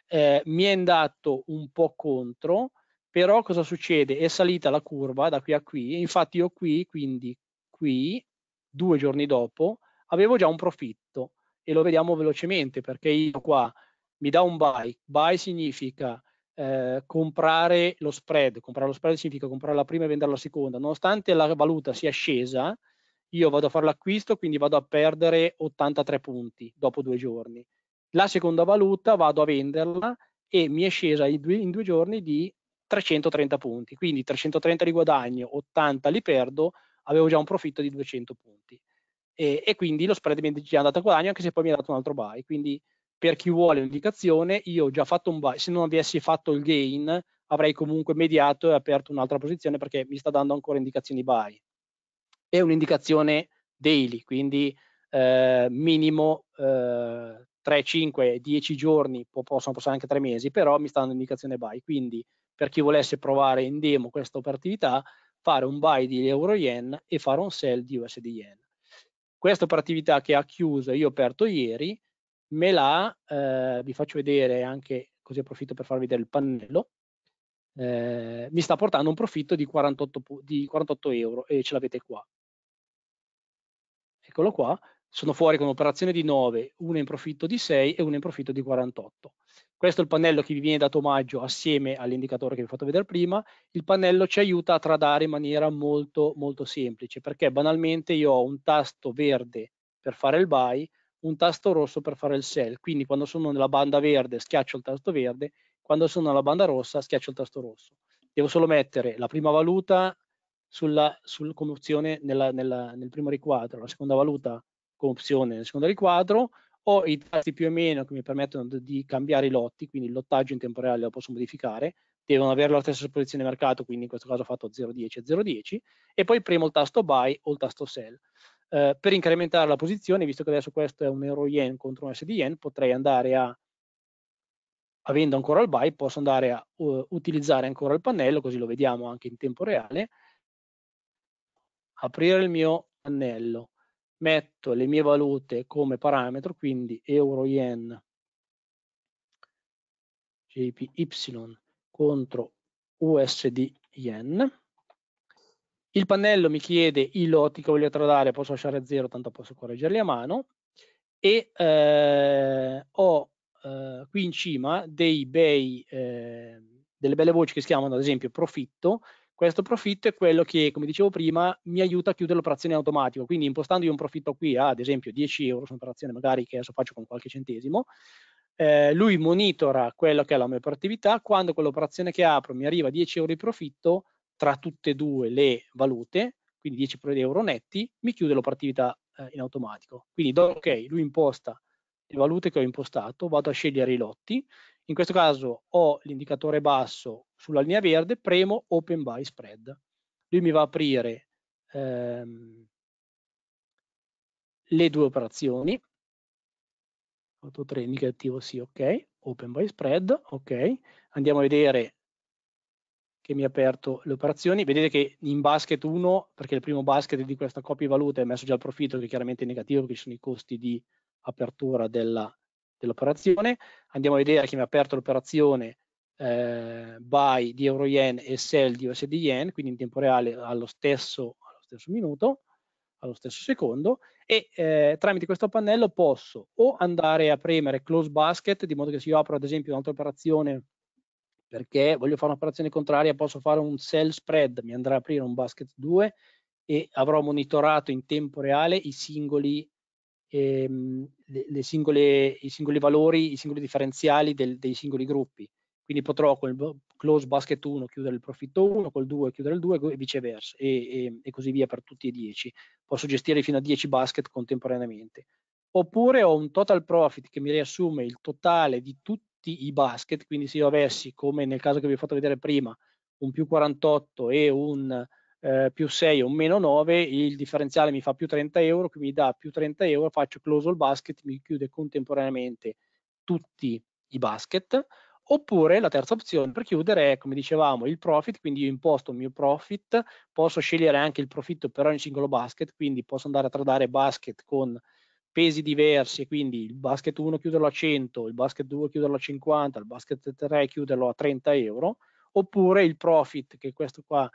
eh, mi è andato un po' contro, però cosa succede? È salita la curva da qui a qui, infatti io qui, quindi qui, due giorni dopo, avevo già un profitto e lo vediamo velocemente perché io qua mi da un buy, buy significa eh, comprare lo spread, comprare lo spread significa comprare la prima e vendere la seconda, nonostante la valuta sia scesa, io vado a fare l'acquisto, quindi vado a perdere 83 punti dopo due giorni. La seconda valuta vado a venderla e mi è scesa in due, in due giorni di 330 punti, quindi 330 li guadagno, 80 li perdo, avevo già un profitto di 200 punti. E, e quindi lo spread mi è già andato a guadagno anche se poi mi ha dato un altro buy, quindi per chi vuole un'indicazione, io ho già fatto un buy, se non avessi fatto il gain avrei comunque mediato e aperto un'altra posizione perché mi sta dando ancora indicazioni buy. È un'indicazione daily, quindi eh, minimo eh, 3, 5, 10 giorni, possono passare anche 3 mesi, però mi sta dando indicazione buy, quindi per chi volesse provare in demo questa operatività, fare un buy di euro yen e fare un sell di USD yen. Questa operatività che ha chiuso, e io ho aperto ieri, me l'ha, eh, vi faccio vedere anche, così approfitto per farvi vedere il pannello, eh, mi sta portando un profitto di 48, di 48 euro e ce l'avete qua. Eccolo qua, sono fuori con un'operazione di 9, una in profitto di 6 e una in profitto di 48. Questo è il pannello che vi viene dato omaggio assieme all'indicatore che vi ho fatto vedere prima. Il pannello ci aiuta a tradare in maniera molto, molto semplice, perché banalmente io ho un tasto verde per fare il buy, un tasto rosso per fare il sell. Quindi quando sono nella banda verde schiaccio il tasto verde, quando sono nella banda rossa schiaccio il tasto rosso. Devo solo mettere la prima valuta sulla, sul, come opzione nella, nella, nel primo riquadro, la seconda valuta come opzione nel secondo riquadro, ho i tasti più o meno che mi permettono di cambiare i lotti, quindi il lottaggio in tempo reale lo posso modificare, devono avere la stessa posizione di mercato, quindi in questo caso ho fatto 010 e 010, e poi premo il tasto buy o il tasto sell. Eh, per incrementare la posizione, visto che adesso questo è un euro yen contro un SD yen, potrei andare a, avendo ancora il buy, posso andare a uh, utilizzare ancora il pannello, così lo vediamo anche in tempo reale, aprire il mio pannello, metto le mie valute come parametro, quindi euro-yen JPY contro USD-yen. Il pannello mi chiede i lotti che voglio tradare, posso lasciare a zero, tanto posso correggerli a mano. E eh, ho eh, qui in cima dei bei, eh, delle belle voci che si chiamano ad esempio profitto, questo profitto è quello che, come dicevo prima, mi aiuta a chiudere l'operazione in automatico. Quindi impostando io un profitto qui a, ad esempio, 10 euro su un'operazione magari che adesso faccio con qualche centesimo, eh, lui monitora quello che è la mia operatività, quando quell'operazione che apro mi arriva 10 euro di profitto tra tutte e due le valute, quindi 10 euro netti, mi chiude l'operatività eh, in automatico. Quindi do ok, lui imposta le valute che ho impostato, vado a scegliere i lotti in questo caso ho l'indicatore basso sulla linea verde, premo Open by Spread. Lui mi va a aprire ehm, le due operazioni. 8.3 negativo, sì, ok. Open by Spread, ok. Andiamo a vedere che mi ha aperto le operazioni. Vedete che in basket 1, perché il primo basket di questa coppia di valute è messo già il profitto, che chiaramente è negativo perché ci sono i costi di apertura della dell'operazione, andiamo a vedere che mi ha aperto l'operazione eh, buy di euro yen e sell di USD yen, quindi in tempo reale allo stesso, allo stesso minuto, allo stesso secondo, e eh, tramite questo pannello posso o andare a premere close basket, di modo che se io apro ad esempio un'altra operazione perché voglio fare un'operazione contraria, posso fare un sell spread, mi andrà a aprire un basket 2 e avrò monitorato in tempo reale i singoli ehm, le, le singole, i singoli valori, i singoli differenziali del, dei singoli gruppi. Quindi potrò con il close basket 1 chiudere il profitto 1, col 2 chiudere il 2 e viceversa, e, e, e così via per tutti e 10. Posso gestire fino a 10 basket contemporaneamente. Oppure ho un total profit che mi riassume il totale di tutti i basket, quindi se io avessi, come nel caso che vi ho fatto vedere prima, un più 48 e un eh, più 6 o meno 9, il differenziale mi fa più 30 euro, che mi dà più 30 euro, faccio close all basket, mi chiude contemporaneamente tutti i basket, oppure la terza opzione per chiudere è, come dicevamo, il profit, quindi io imposto il mio profit, posso scegliere anche il profitto per ogni singolo basket, quindi posso andare a tradare basket con pesi diversi quindi il basket 1 chiuderlo a 100, il basket 2 chiuderlo a 50, il basket 3 chiuderlo a 30 euro, oppure il profit, che questo qua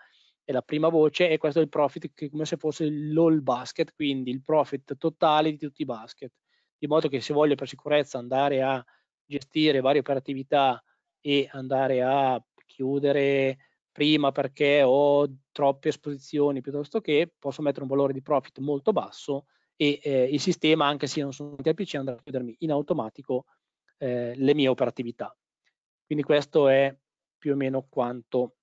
è la prima voce e questo è il profit che come se fosse l'all basket, quindi il profit totale di tutti i basket, di modo che se voglio per sicurezza andare a gestire varie operatività e andare a chiudere prima perché ho troppe esposizioni piuttosto che posso mettere un valore di profit molto basso e eh, il sistema anche se non sono in PC andrà a chiudermi in automatico eh, le mie operatività. Quindi questo è più o meno quanto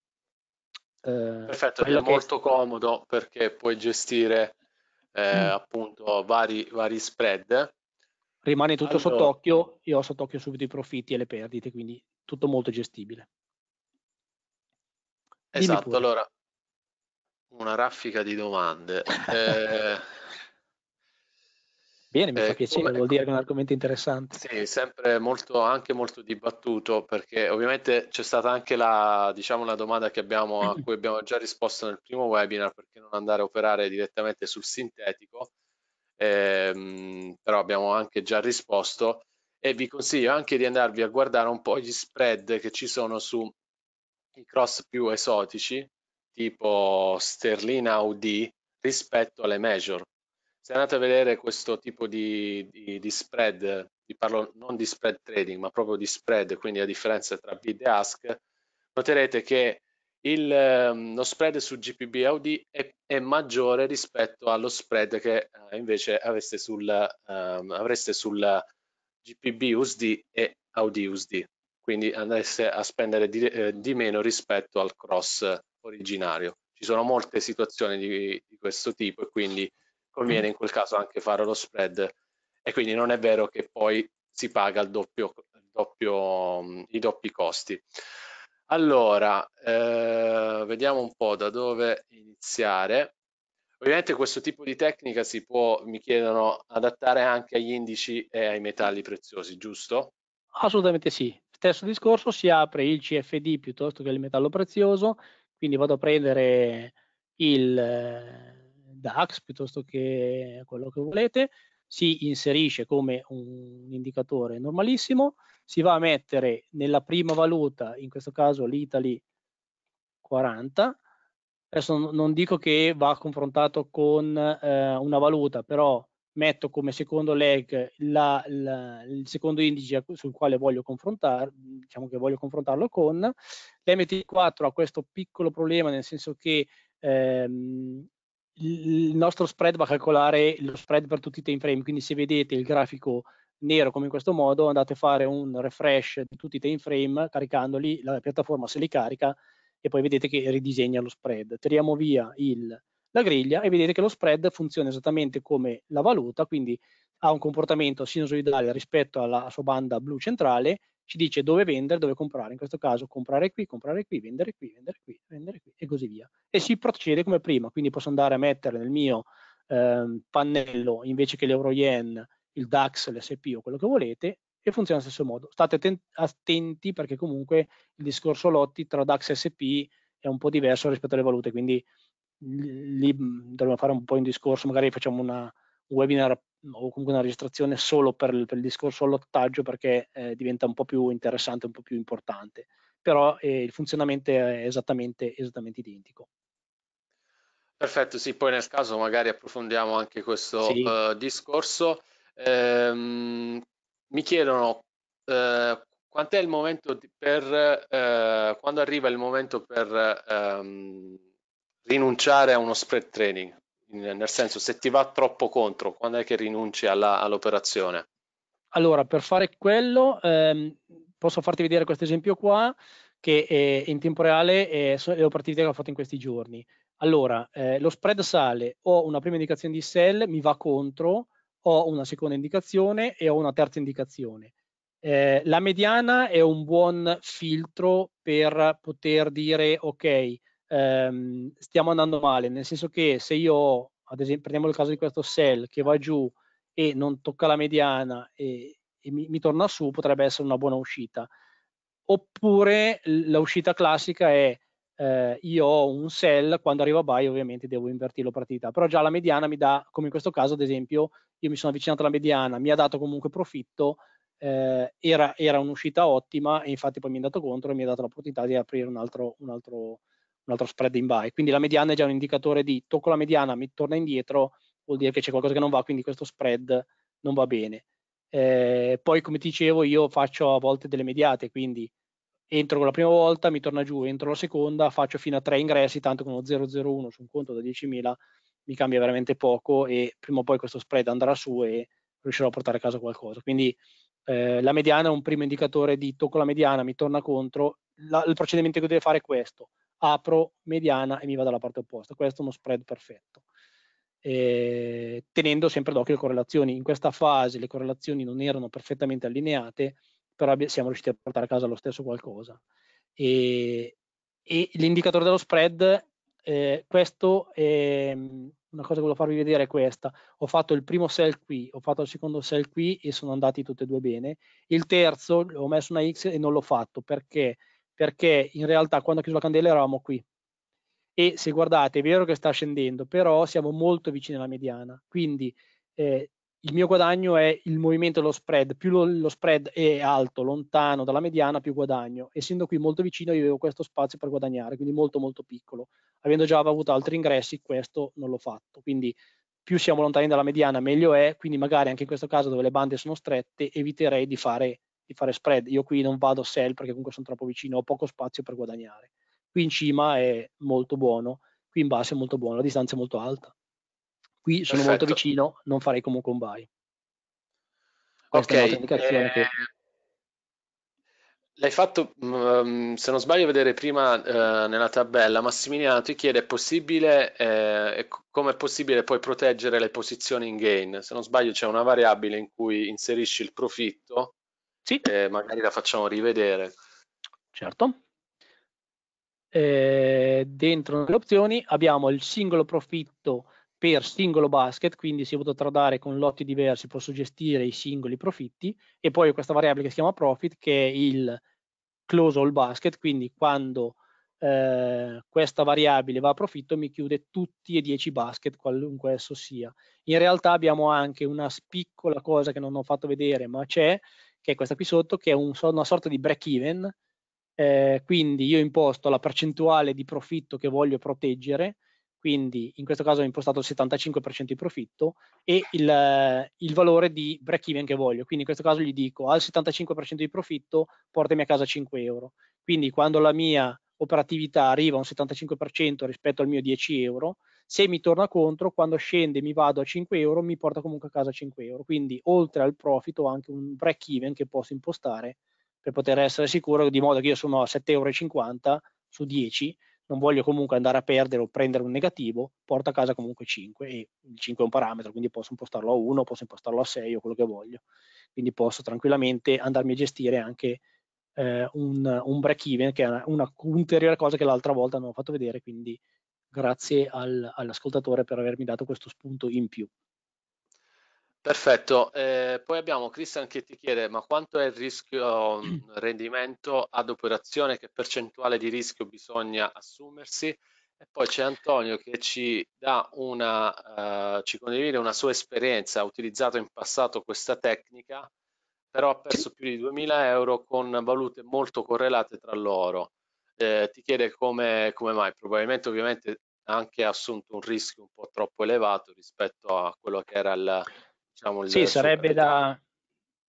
eh, Perfetto, è molto che... comodo perché puoi gestire eh, mm. appunto vari, vari, spread. Rimane tutto allora... sott'occhio io ho sott'occhio subito i profitti e le perdite, quindi tutto molto gestibile. esatto, allora una raffica di domande. eh, Bene, mi eh, fa piacere, come, vuol dire che è un argomento interessante. Sì, sempre molto, anche molto dibattuto, perché ovviamente c'è stata anche la, diciamo, la domanda abbiamo, a cui abbiamo già risposto nel primo webinar, perché non andare a operare direttamente sul sintetico, ehm, però abbiamo anche già risposto e vi consiglio anche di andarvi a guardare un po' gli spread che ci sono sui cross più esotici, tipo sterlina UD, rispetto alle major se andate a vedere questo tipo di, di, di spread, vi parlo non di spread trading, ma proprio di spread, quindi la differenza tra bid e ask, noterete che il, ehm, lo spread su GPB AUD è, è, maggiore rispetto allo spread che eh, invece avreste, sul, um, avreste sulla GPB USD e AUD USD, quindi andreste a spendere di, eh, di, meno rispetto al cross originario. Ci sono molte situazioni di, di questo tipo e quindi conviene in quel caso anche fare lo spread e quindi non è vero che poi si paga il doppio, il doppio, mm, i doppi costi. Allora, eh, vediamo un po' da dove iniziare. Ovviamente questo tipo di tecnica si può, mi chiedono, adattare anche agli indici e ai metalli preziosi, giusto? Assolutamente sì. Stesso discorso, si apre il CFD piuttosto che il metallo prezioso, quindi vado a prendere il, DAX piuttosto che quello che volete, si inserisce come un indicatore normalissimo, si va a mettere nella prima valuta, in questo caso l'Italy 40, adesso non dico che va confrontato con eh, una valuta, però metto come secondo leg la, la, il secondo indice sul quale voglio confrontarlo, diciamo che voglio confrontarlo con, l'MT4 ha questo piccolo problema nel senso che ehm, il nostro spread va a calcolare lo spread per tutti i time frame, quindi se vedete il grafico nero come in questo modo andate a fare un refresh di tutti i time frame caricandoli, la piattaforma se li carica e poi vedete che ridisegna lo spread. Tiriamo via il, la griglia e vedete che lo spread funziona esattamente come la valuta, quindi ha un comportamento sinusoidale rispetto alla sua banda blu centrale ci dice dove vendere, dove comprare, in questo caso comprare qui, comprare qui, vendere qui, vendere qui, vendere qui e così via. E si procede come prima, quindi posso andare a mettere nel mio eh, pannello invece che l'euro yen, il DAX, l'SP o quello che volete e funziona allo stesso modo. State attenti perché comunque il discorso lotti tra DAX e SP è un po' diverso rispetto alle valute, quindi lì mm, dovremmo fare un po' un discorso, magari facciamo una, un webinar o comunque una registrazione solo per il, per il discorso allottaggio perché eh, diventa un po' più interessante, un po' più importante, però eh, il funzionamento è esattamente, esattamente identico. Perfetto, sì, poi nel caso magari approfondiamo anche questo sì. uh, discorso. Ehm, mi chiedono uh, eh, quanto è il momento di, per, uh, quando arriva il momento per um, rinunciare a uno spread trading? nel senso se ti va troppo contro, quando è che rinunci all'operazione? All allora, per fare quello, ehm, posso farti vedere questo esempio qua, che eh, in tempo reale eh, è, sono le che ho fatto in questi giorni. Allora, eh, lo spread sale, ho una prima indicazione di sell, mi va contro, ho una seconda indicazione e ho una terza indicazione. Eh, la mediana è un buon filtro per poter dire, ok, ehm, stiamo andando male, nel senso che se io, ad esempio, prendiamo il caso di questo sell che va giù e non tocca la mediana e, e mi, mi torna su, potrebbe essere una buona uscita. Oppure l'uscita classica è eh, io ho un sell, quando arrivo a buy ovviamente devo invertirlo partita, però già la mediana mi dà, come in questo caso ad esempio, io mi sono avvicinato alla mediana, mi ha dato comunque profitto, eh, era, era un'uscita ottima e infatti poi mi è andato contro e mi ha dato l'opportunità di aprire un altro, un altro un altro spread in buy. Quindi la mediana è già un indicatore di tocco la mediana, mi torna indietro, vuol dire che c'è qualcosa che non va, quindi questo spread non va bene. Eh, poi come ti dicevo io faccio a volte delle mediate, quindi entro con la prima volta, mi torna giù, entro la seconda, faccio fino a tre ingressi, tanto con uno 001 su un conto da 10.000 mi cambia veramente poco e prima o poi questo spread andrà su e riuscirò a portare a casa qualcosa. Quindi eh, la mediana è un primo indicatore di tocco la mediana, mi torna contro, la, il procedimento che deve fare è questo, apro mediana e mi vado dalla parte opposta. Questo è uno spread perfetto. Eh, tenendo sempre d'occhio le correlazioni. In questa fase le correlazioni non erano perfettamente allineate, però siamo riusciti a portare a casa lo stesso qualcosa. E, e l'indicatore dello spread, eh, questo è una cosa che volevo farvi vedere è questa. Ho fatto il primo sell qui, ho fatto il secondo sell qui e sono andati tutti e due bene. Il terzo ho messo una X e non l'ho fatto perché perché in realtà quando ho chiuso la candela eravamo qui. E se guardate, è vero che sta scendendo, però siamo molto vicini alla mediana. Quindi eh, il mio guadagno è il movimento dello spread. Più lo, lo, spread è alto, lontano dalla mediana, più guadagno. Essendo qui molto vicino, io avevo questo spazio per guadagnare, quindi molto molto piccolo. Avendo già avuto altri ingressi, questo non l'ho fatto. Quindi più siamo lontani dalla mediana, meglio è. Quindi magari anche in questo caso dove le bande sono strette, eviterei di fare di fare spread. Io qui non vado sell perché comunque sono troppo vicino, ho poco spazio per guadagnare. Qui in cima è molto buono, qui in basso è molto buono, la distanza è molto alta. Qui sono Perfetto. molto vicino, non farei comunque un buy. Questa ok. È eh... che... L'hai fatto, mm, ehm, se non sbaglio, vedere prima eh, nella tabella. Massimiliano ti chiede: è possibile, eh, come è possibile poi proteggere le posizioni in gain? Se non sbaglio, c'è una variabile in cui inserisci il profitto sì. Eh, magari la facciamo rivedere. Certo. Eh, dentro le opzioni abbiamo il singolo profitto per singolo basket, quindi se io dare con lotti diversi posso gestire i singoli profitti e poi questa variabile che si chiama profit che è il close all basket, quindi quando eh, questa variabile va a profitto mi chiude tutti e 10 basket qualunque esso sia. In realtà abbiamo anche una piccola cosa che non ho fatto vedere ma c'è che è questa qui sotto, che è un, una sorta di break even, eh, quindi io imposto la percentuale di profitto che voglio proteggere, quindi in questo caso ho impostato il 75% di profitto e il, il valore di break even che voglio, quindi in questo caso gli dico al 75% di profitto portami a casa 5 euro, quindi quando la mia operatività arriva a un 75% rispetto al mio 10 euro, se mi torna contro, quando scende mi vado a 5 euro, mi porta comunque a casa 5 euro. Quindi oltre al profit ho anche un break even che posso impostare per poter essere sicuro di modo che io sono a 7,50 euro su 10, non voglio comunque andare a perdere o prendere un negativo, porto a casa comunque 5 e il 5 è un parametro, quindi posso impostarlo a 1, posso impostarlo a 6 o quello che voglio. Quindi posso tranquillamente andarmi a gestire anche eh, un, un break even che è un'ulteriore cosa che l'altra volta non ho fatto vedere, quindi grazie al, all'ascoltatore per avermi dato questo spunto in più. Perfetto, eh, poi abbiamo Christian che ti chiede ma quanto è il rischio mm, rendimento ad operazione, che percentuale di rischio bisogna assumersi? E poi c'è Antonio che ci, una, eh, ci condivide una sua esperienza, ha utilizzato in passato questa tecnica, però ha perso più di 2.000 euro con valute molto correlate tra loro eh, ti chiede come, come mai, probabilmente ovviamente anche assunto un rischio un po' troppo elevato rispetto a quello che era il... Diciamo, il sì, sarebbe da...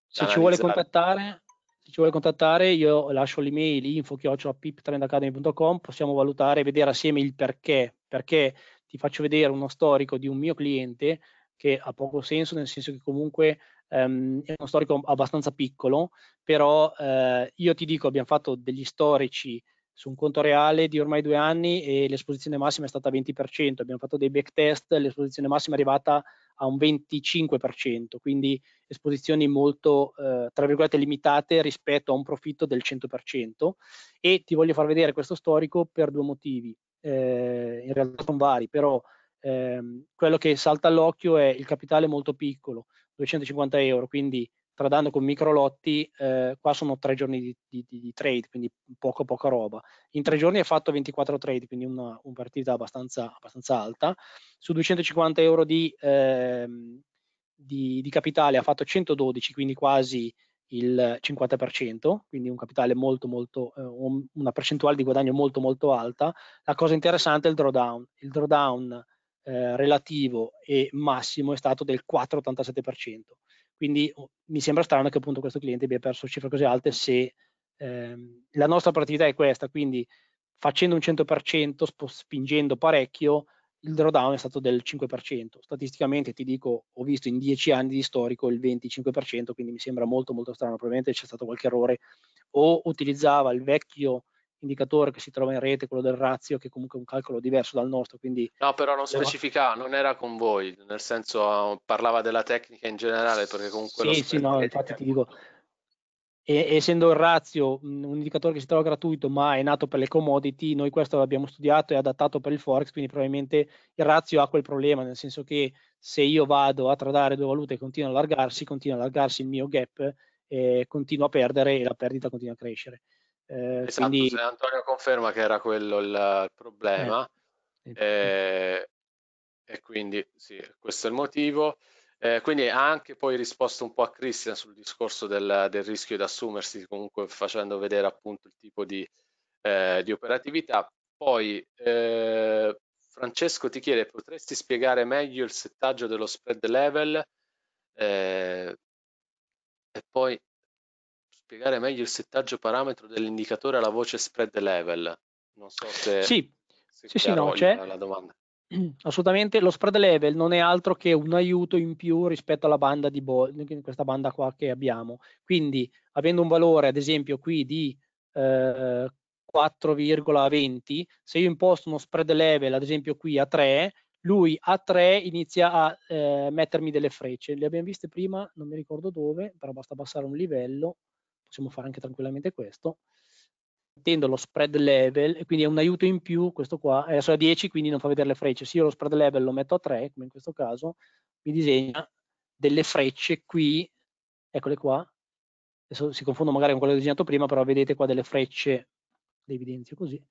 Se ci vuole contattare, se ci vuole contattare, io lascio l'email info-pip-academy.com, possiamo valutare e vedere assieme il perché, perché ti faccio vedere uno storico di un mio cliente che ha poco senso, nel senso che comunque ehm, è uno storico abbastanza piccolo, però eh, io ti dico abbiamo fatto degli storici su un conto reale di ormai due anni e l'esposizione massima è stata 20%, abbiamo fatto dei backtest, l'esposizione massima è arrivata a un 25%, quindi esposizioni molto, eh, tra virgolette, limitate rispetto a un profitto del 100%. E ti voglio far vedere questo storico per due motivi, eh, in realtà sono vari, però ehm, quello che salta all'occhio è il capitale molto piccolo, 250 euro, quindi tradando con microlotti, eh, qua sono tre giorni di, di, di, trade, quindi poco poca roba. In tre giorni ha fatto 24 trade, quindi una, una partita abbastanza, abbastanza, alta. Su 250 euro di, eh, di capitale ha fatto 112, quindi quasi il 50%, quindi un capitale molto molto, eh, una percentuale di guadagno molto molto alta. La cosa interessante è il drawdown. Il drawdown eh, relativo e massimo è stato del 4,87%. Quindi oh, mi sembra strano che appunto questo cliente abbia perso cifre così alte se ehm, la nostra operatività è questa, quindi facendo un 100%, spingendo parecchio, il drawdown è stato del 5%. Statisticamente ti dico, ho visto in 10 anni di storico il 25%, quindi mi sembra molto molto strano, probabilmente c'è stato qualche errore o utilizzava il vecchio indicatore che si trova in rete, quello del razio, che comunque è un calcolo diverso dal nostro. Quindi... No, però non specificava, non era con voi, nel senso parlava della tecnica in generale, perché comunque... Sì, sì, no, infatti è... ti dico, e, essendo il razio un indicatore che si trova gratuito ma è nato per le commodity, noi questo l'abbiamo studiato e adattato per il forex, quindi probabilmente il razio ha quel problema, nel senso che se io vado a tradare due valute e continua a allargarsi, continua a allargarsi il mio gap, eh, continuo a perdere e la perdita continua a crescere. Eh, esatto, quindi... Antonio conferma che era quello il problema eh. Eh, e quindi sì, questo è il motivo. Eh, quindi ha anche poi risposto un po' a Cristian sul discorso del, del rischio di assumersi, comunque facendo vedere appunto il tipo di, eh, di operatività. Poi eh, Francesco ti chiede, potresti spiegare meglio il settaggio dello spread level? e poi spiegare meglio il settaggio parametro dell'indicatore alla voce spread level. Non so se... Sì, se sì, sì no, c'è. Assolutamente, lo spread level non è altro che un aiuto in più rispetto alla banda di Bo- questa banda qua che abbiamo. Quindi, avendo un valore, ad esempio, qui di eh, 4,20, se io imposto uno spread level, ad esempio, qui a 3, lui a 3 inizia a eh, mettermi delle frecce. Le abbiamo viste prima, non mi ricordo dove, però basta abbassare un livello possiamo fare anche tranquillamente questo, mettendo lo spread level, e quindi è un aiuto in più, questo qua, eh, adesso è a 10 quindi non fa vedere le frecce, se io lo spread level lo metto a 3, come in questo caso, mi disegna delle frecce qui, eccole qua, adesso si confondono magari con quello che ho disegnato prima, però vedete qua delle frecce, le evidenzio così,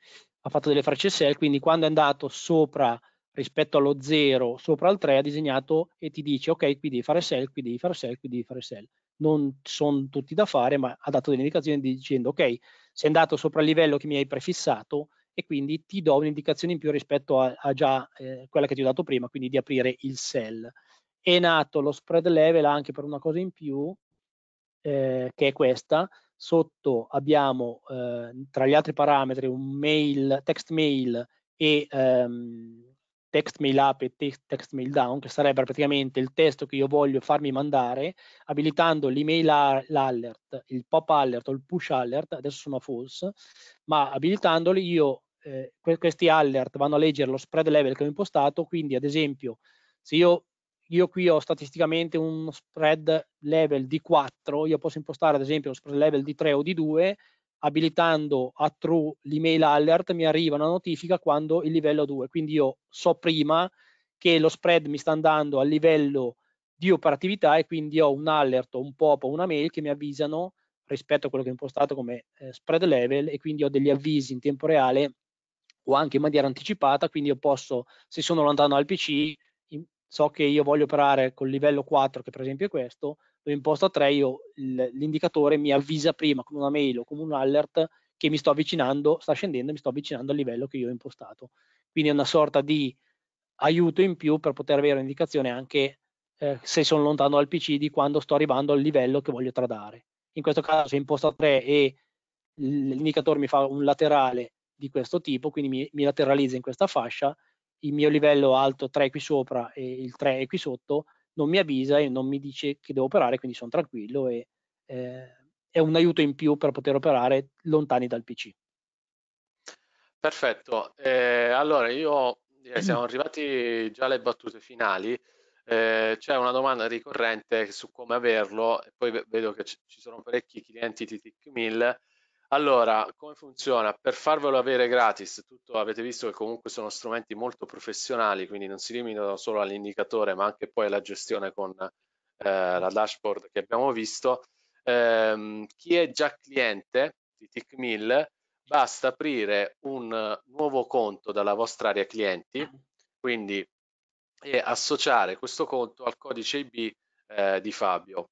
ha fatto delle frecce sell quindi quando è andato sopra rispetto allo 0, sopra al 3, ha disegnato e ti dice ok, qui devi fare sell qui devi fare sell qui devi fare sell non sono tutti da fare, ma ha dato delle indicazioni dicendo ok, sei andato sopra il livello che mi hai prefissato e quindi ti do un'indicazione in più rispetto a, a già eh, quella che ti ho dato prima, quindi di aprire il sell. È nato lo spread level anche per una cosa in più, eh, che è questa. Sotto abbiamo eh, tra gli altri parametri un mail, text mail e ehm, text mail up e text mail down, che sarebbe praticamente il testo che io voglio farmi mandare, abilitando l'email l'alert, il pop alert o il push alert, adesso sono false, ma abilitandoli io, eh, questi alert vanno a leggere lo spread level che ho impostato, quindi ad esempio se io, io qui ho statisticamente uno spread level di 4, io posso impostare ad esempio lo spread level di 3 o di 2, abilitando a true l'email alert mi arriva una notifica quando il livello 2, quindi io so prima che lo spread mi sta andando al livello di operatività e quindi ho un alert o un pop o una mail che mi avvisano rispetto a quello che ho impostato come eh, spread level e quindi ho degli avvisi in tempo reale o anche in maniera anticipata, quindi io posso, se sono lontano dal PC, so che io voglio operare col livello 4, che per esempio è questo, lo imposto a 3, io l'indicatore mi avvisa prima con una mail o con un alert che mi sto avvicinando, sta scendendo e mi sto avvicinando al livello che io ho impostato. Quindi è una sorta di aiuto in più per poter avere un'indicazione anche eh, se sono lontano dal PC di quando sto arrivando al livello che voglio tradare. In questo caso se imposto a 3 e l'indicatore mi fa un laterale di questo tipo, quindi mi, mi lateralizza in questa fascia, il mio livello alto 3 qui sopra e il 3 qui sotto, non mi avvisa e non mi dice che devo operare, quindi sono tranquillo e eh, è un aiuto in più per poter operare lontani dal PC. Perfetto, eh, allora io direi siamo arrivati già alle battute finali. Eh, c'è una domanda ricorrente su come averlo, poi vedo che ci sono parecchi clienti di TickMill allora, come funziona? Per farvelo avere gratis, tutto avete visto che comunque sono strumenti molto professionali, quindi non si limitano solo all'indicatore, ma anche poi alla gestione con eh, la dashboard che abbiamo visto. Eh, chi è già cliente di TICMIL, basta aprire un nuovo conto dalla vostra area clienti, quindi e associare questo conto al codice IB eh, di Fabio.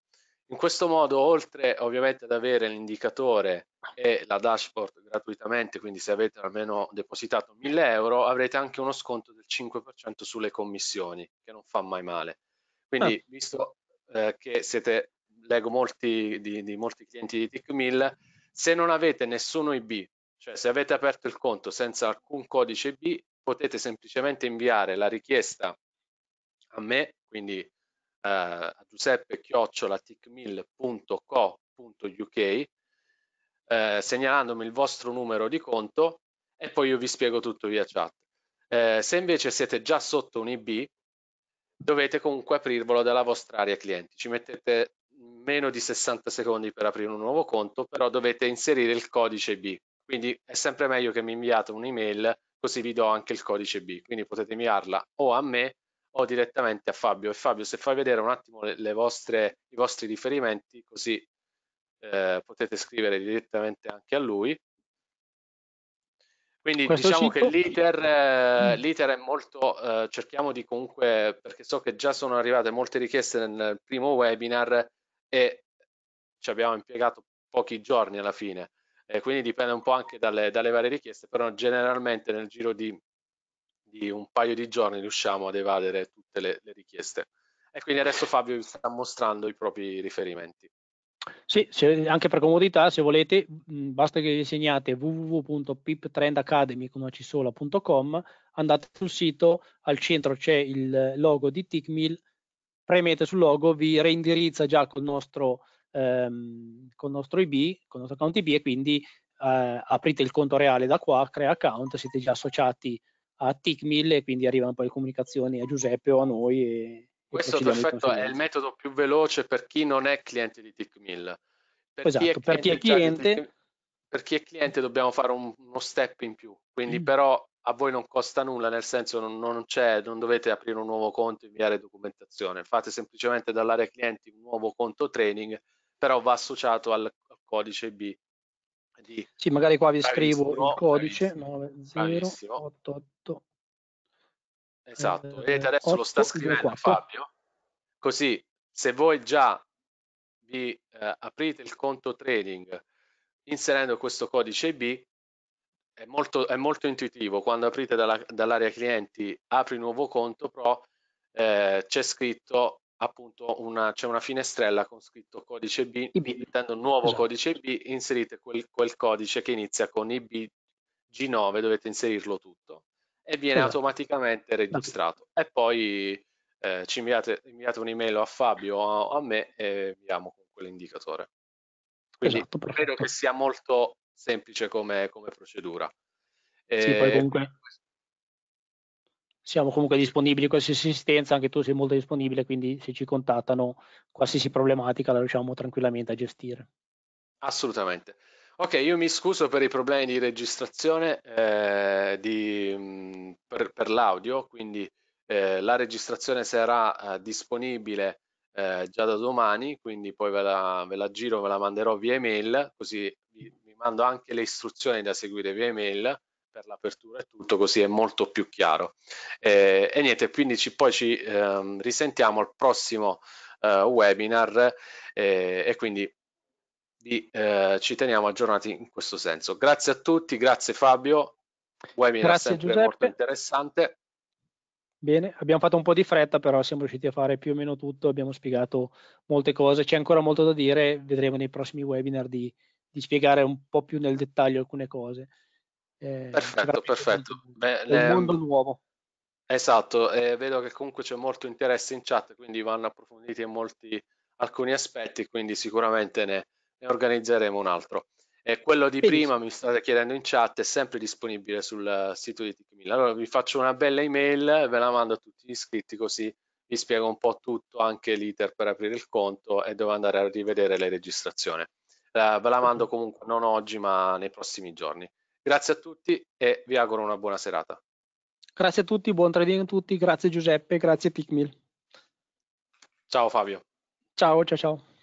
In questo modo, oltre ovviamente ad avere l'indicatore e la dashboard gratuitamente, quindi se avete almeno depositato 1000 euro, avrete anche uno sconto del 5% sulle commissioni, che non fa mai male. Quindi, ah. visto eh, che siete, leggo molti, di, di molti clienti di TIC1000, se non avete nessuno IB, cioè se avete aperto il conto senza alcun codice IB, potete semplicemente inviare la richiesta a me, quindi eh, giuseppe-ticmill.co.uk eh, segnalandomi il vostro numero di conto e poi io vi spiego tutto via chat. Eh, se invece siete già sotto un IB, dovete comunque aprirvelo dalla vostra area clienti. Ci mettete meno di 60 secondi per aprire un nuovo conto, però dovete inserire il codice B. Quindi è sempre meglio che mi inviate un'email, così vi do anche il codice B. Quindi potete inviarla o a me o direttamente a Fabio. E Fabio, se fai vedere un attimo le, le vostre, i vostri riferimenti, così eh, potete scrivere direttamente anche a lui. Quindi Questo diciamo ciclo... che eh, mm. l'iter, è molto, eh, cerchiamo di comunque, perché so che già sono arrivate molte richieste nel primo webinar e ci abbiamo impiegato pochi giorni alla fine, eh, quindi dipende un po' anche dalle, dalle varie richieste, però generalmente nel giro di di un paio di giorni riusciamo ad evadere tutte le, le richieste. E quindi adesso Fabio vi sta mostrando i propri riferimenti. Sì, se, anche per comodità, se volete, mh, mm, basta che vi segnate www.piptrendacademy.com, andate sul sito, al centro c'è il logo di Tickmill, premete sul logo, vi reindirizza già col nostro, ehm, col nostro IB, con il nostro account IB e quindi eh, aprite il conto reale da qua, crea account, siete già associati a TICMIL e quindi arrivano poi le comunicazioni a Giuseppe o a noi. E, Questo perfetto è il metodo più veloce per chi non è cliente di TICMIL. Per esatto, per chi è cliente... per chi è cliente dobbiamo fare un, uno step in più, quindi mm. però a voi non costa nulla, nel senso non, non, non dovete aprire un nuovo conto e inviare documentazione, fate semplicemente dall'area clienti un nuovo conto training, però va associato al, al codice B di sì, magari qua vi scrivo il codice 9088. Esatto, eh, vedete adesso 8, lo sta scrivendo 4. Fabio, così se voi già vi eh, aprite il conto trading inserendo questo codice B, è molto, è molto intuitivo, quando aprite dall'area dall clienti apri nuovo conto, però eh, c'è scritto appunto una, c'è una finestrella con scritto codice B, mettendo un nuovo esatto. codice B, inserite quel, quel, codice che inizia con IB G9, dovete inserirlo tutto e viene esatto. automaticamente registrato esatto. e poi eh, ci inviate, inviate un'email a Fabio o a, a, me e inviamo quell'indicatore. Quindi esatto, credo che sia molto semplice come, come procedura. Sì, poi eh, comunque siamo comunque disponibili a qualsiasi assistenza, anche tu sei molto disponibile, quindi se ci contattano qualsiasi problematica la riusciamo tranquillamente a gestire. Assolutamente. Ok, io mi scuso per i problemi di registrazione eh, di, per, per, l'audio, quindi eh, la registrazione sarà eh, disponibile eh, già da domani, quindi poi ve la, ve la, giro, ve la manderò via email, così vi, vi mando anche le istruzioni da seguire via email per l'apertura e tutto, così è molto più chiaro. Eh, e niente, quindi ci, poi ci ehm, risentiamo al prossimo eh, webinar eh, e quindi vi, eh, ci teniamo aggiornati in questo senso. Grazie a tutti, grazie Fabio, webinar grazie, sempre Giuseppe. molto interessante. Bene, abbiamo fatto un po' di fretta, però siamo riusciti a fare più o meno tutto, abbiamo spiegato molte cose, c'è ancora molto da dire, vedremo nei prossimi webinar di, di spiegare un po' più nel dettaglio alcune cose. Eh, perfetto, perfetto. Beh, mondo mm, nuovo. Esatto, eh, vedo che comunque c'è molto interesse in chat, quindi vanno approfonditi in molti, alcuni aspetti, quindi sicuramente ne, ne organizzeremo un altro. E quello di prima, mi state chiedendo in chat, è sempre disponibile sul eh, sito di TechMill. Allora vi faccio una bella email, ve la mando a tutti gli iscritti così vi spiego un po' tutto, anche l'iter per aprire il conto e dove andare a rivedere le registrazioni. Eh, ve la mando comunque non oggi ma nei prossimi giorni. Grazie a tutti e vi auguro una buona serata. Grazie a tutti, buon trading a tutti, grazie Giuseppe, grazie Picmil. Ciao Fabio. Ciao, ciao, ciao.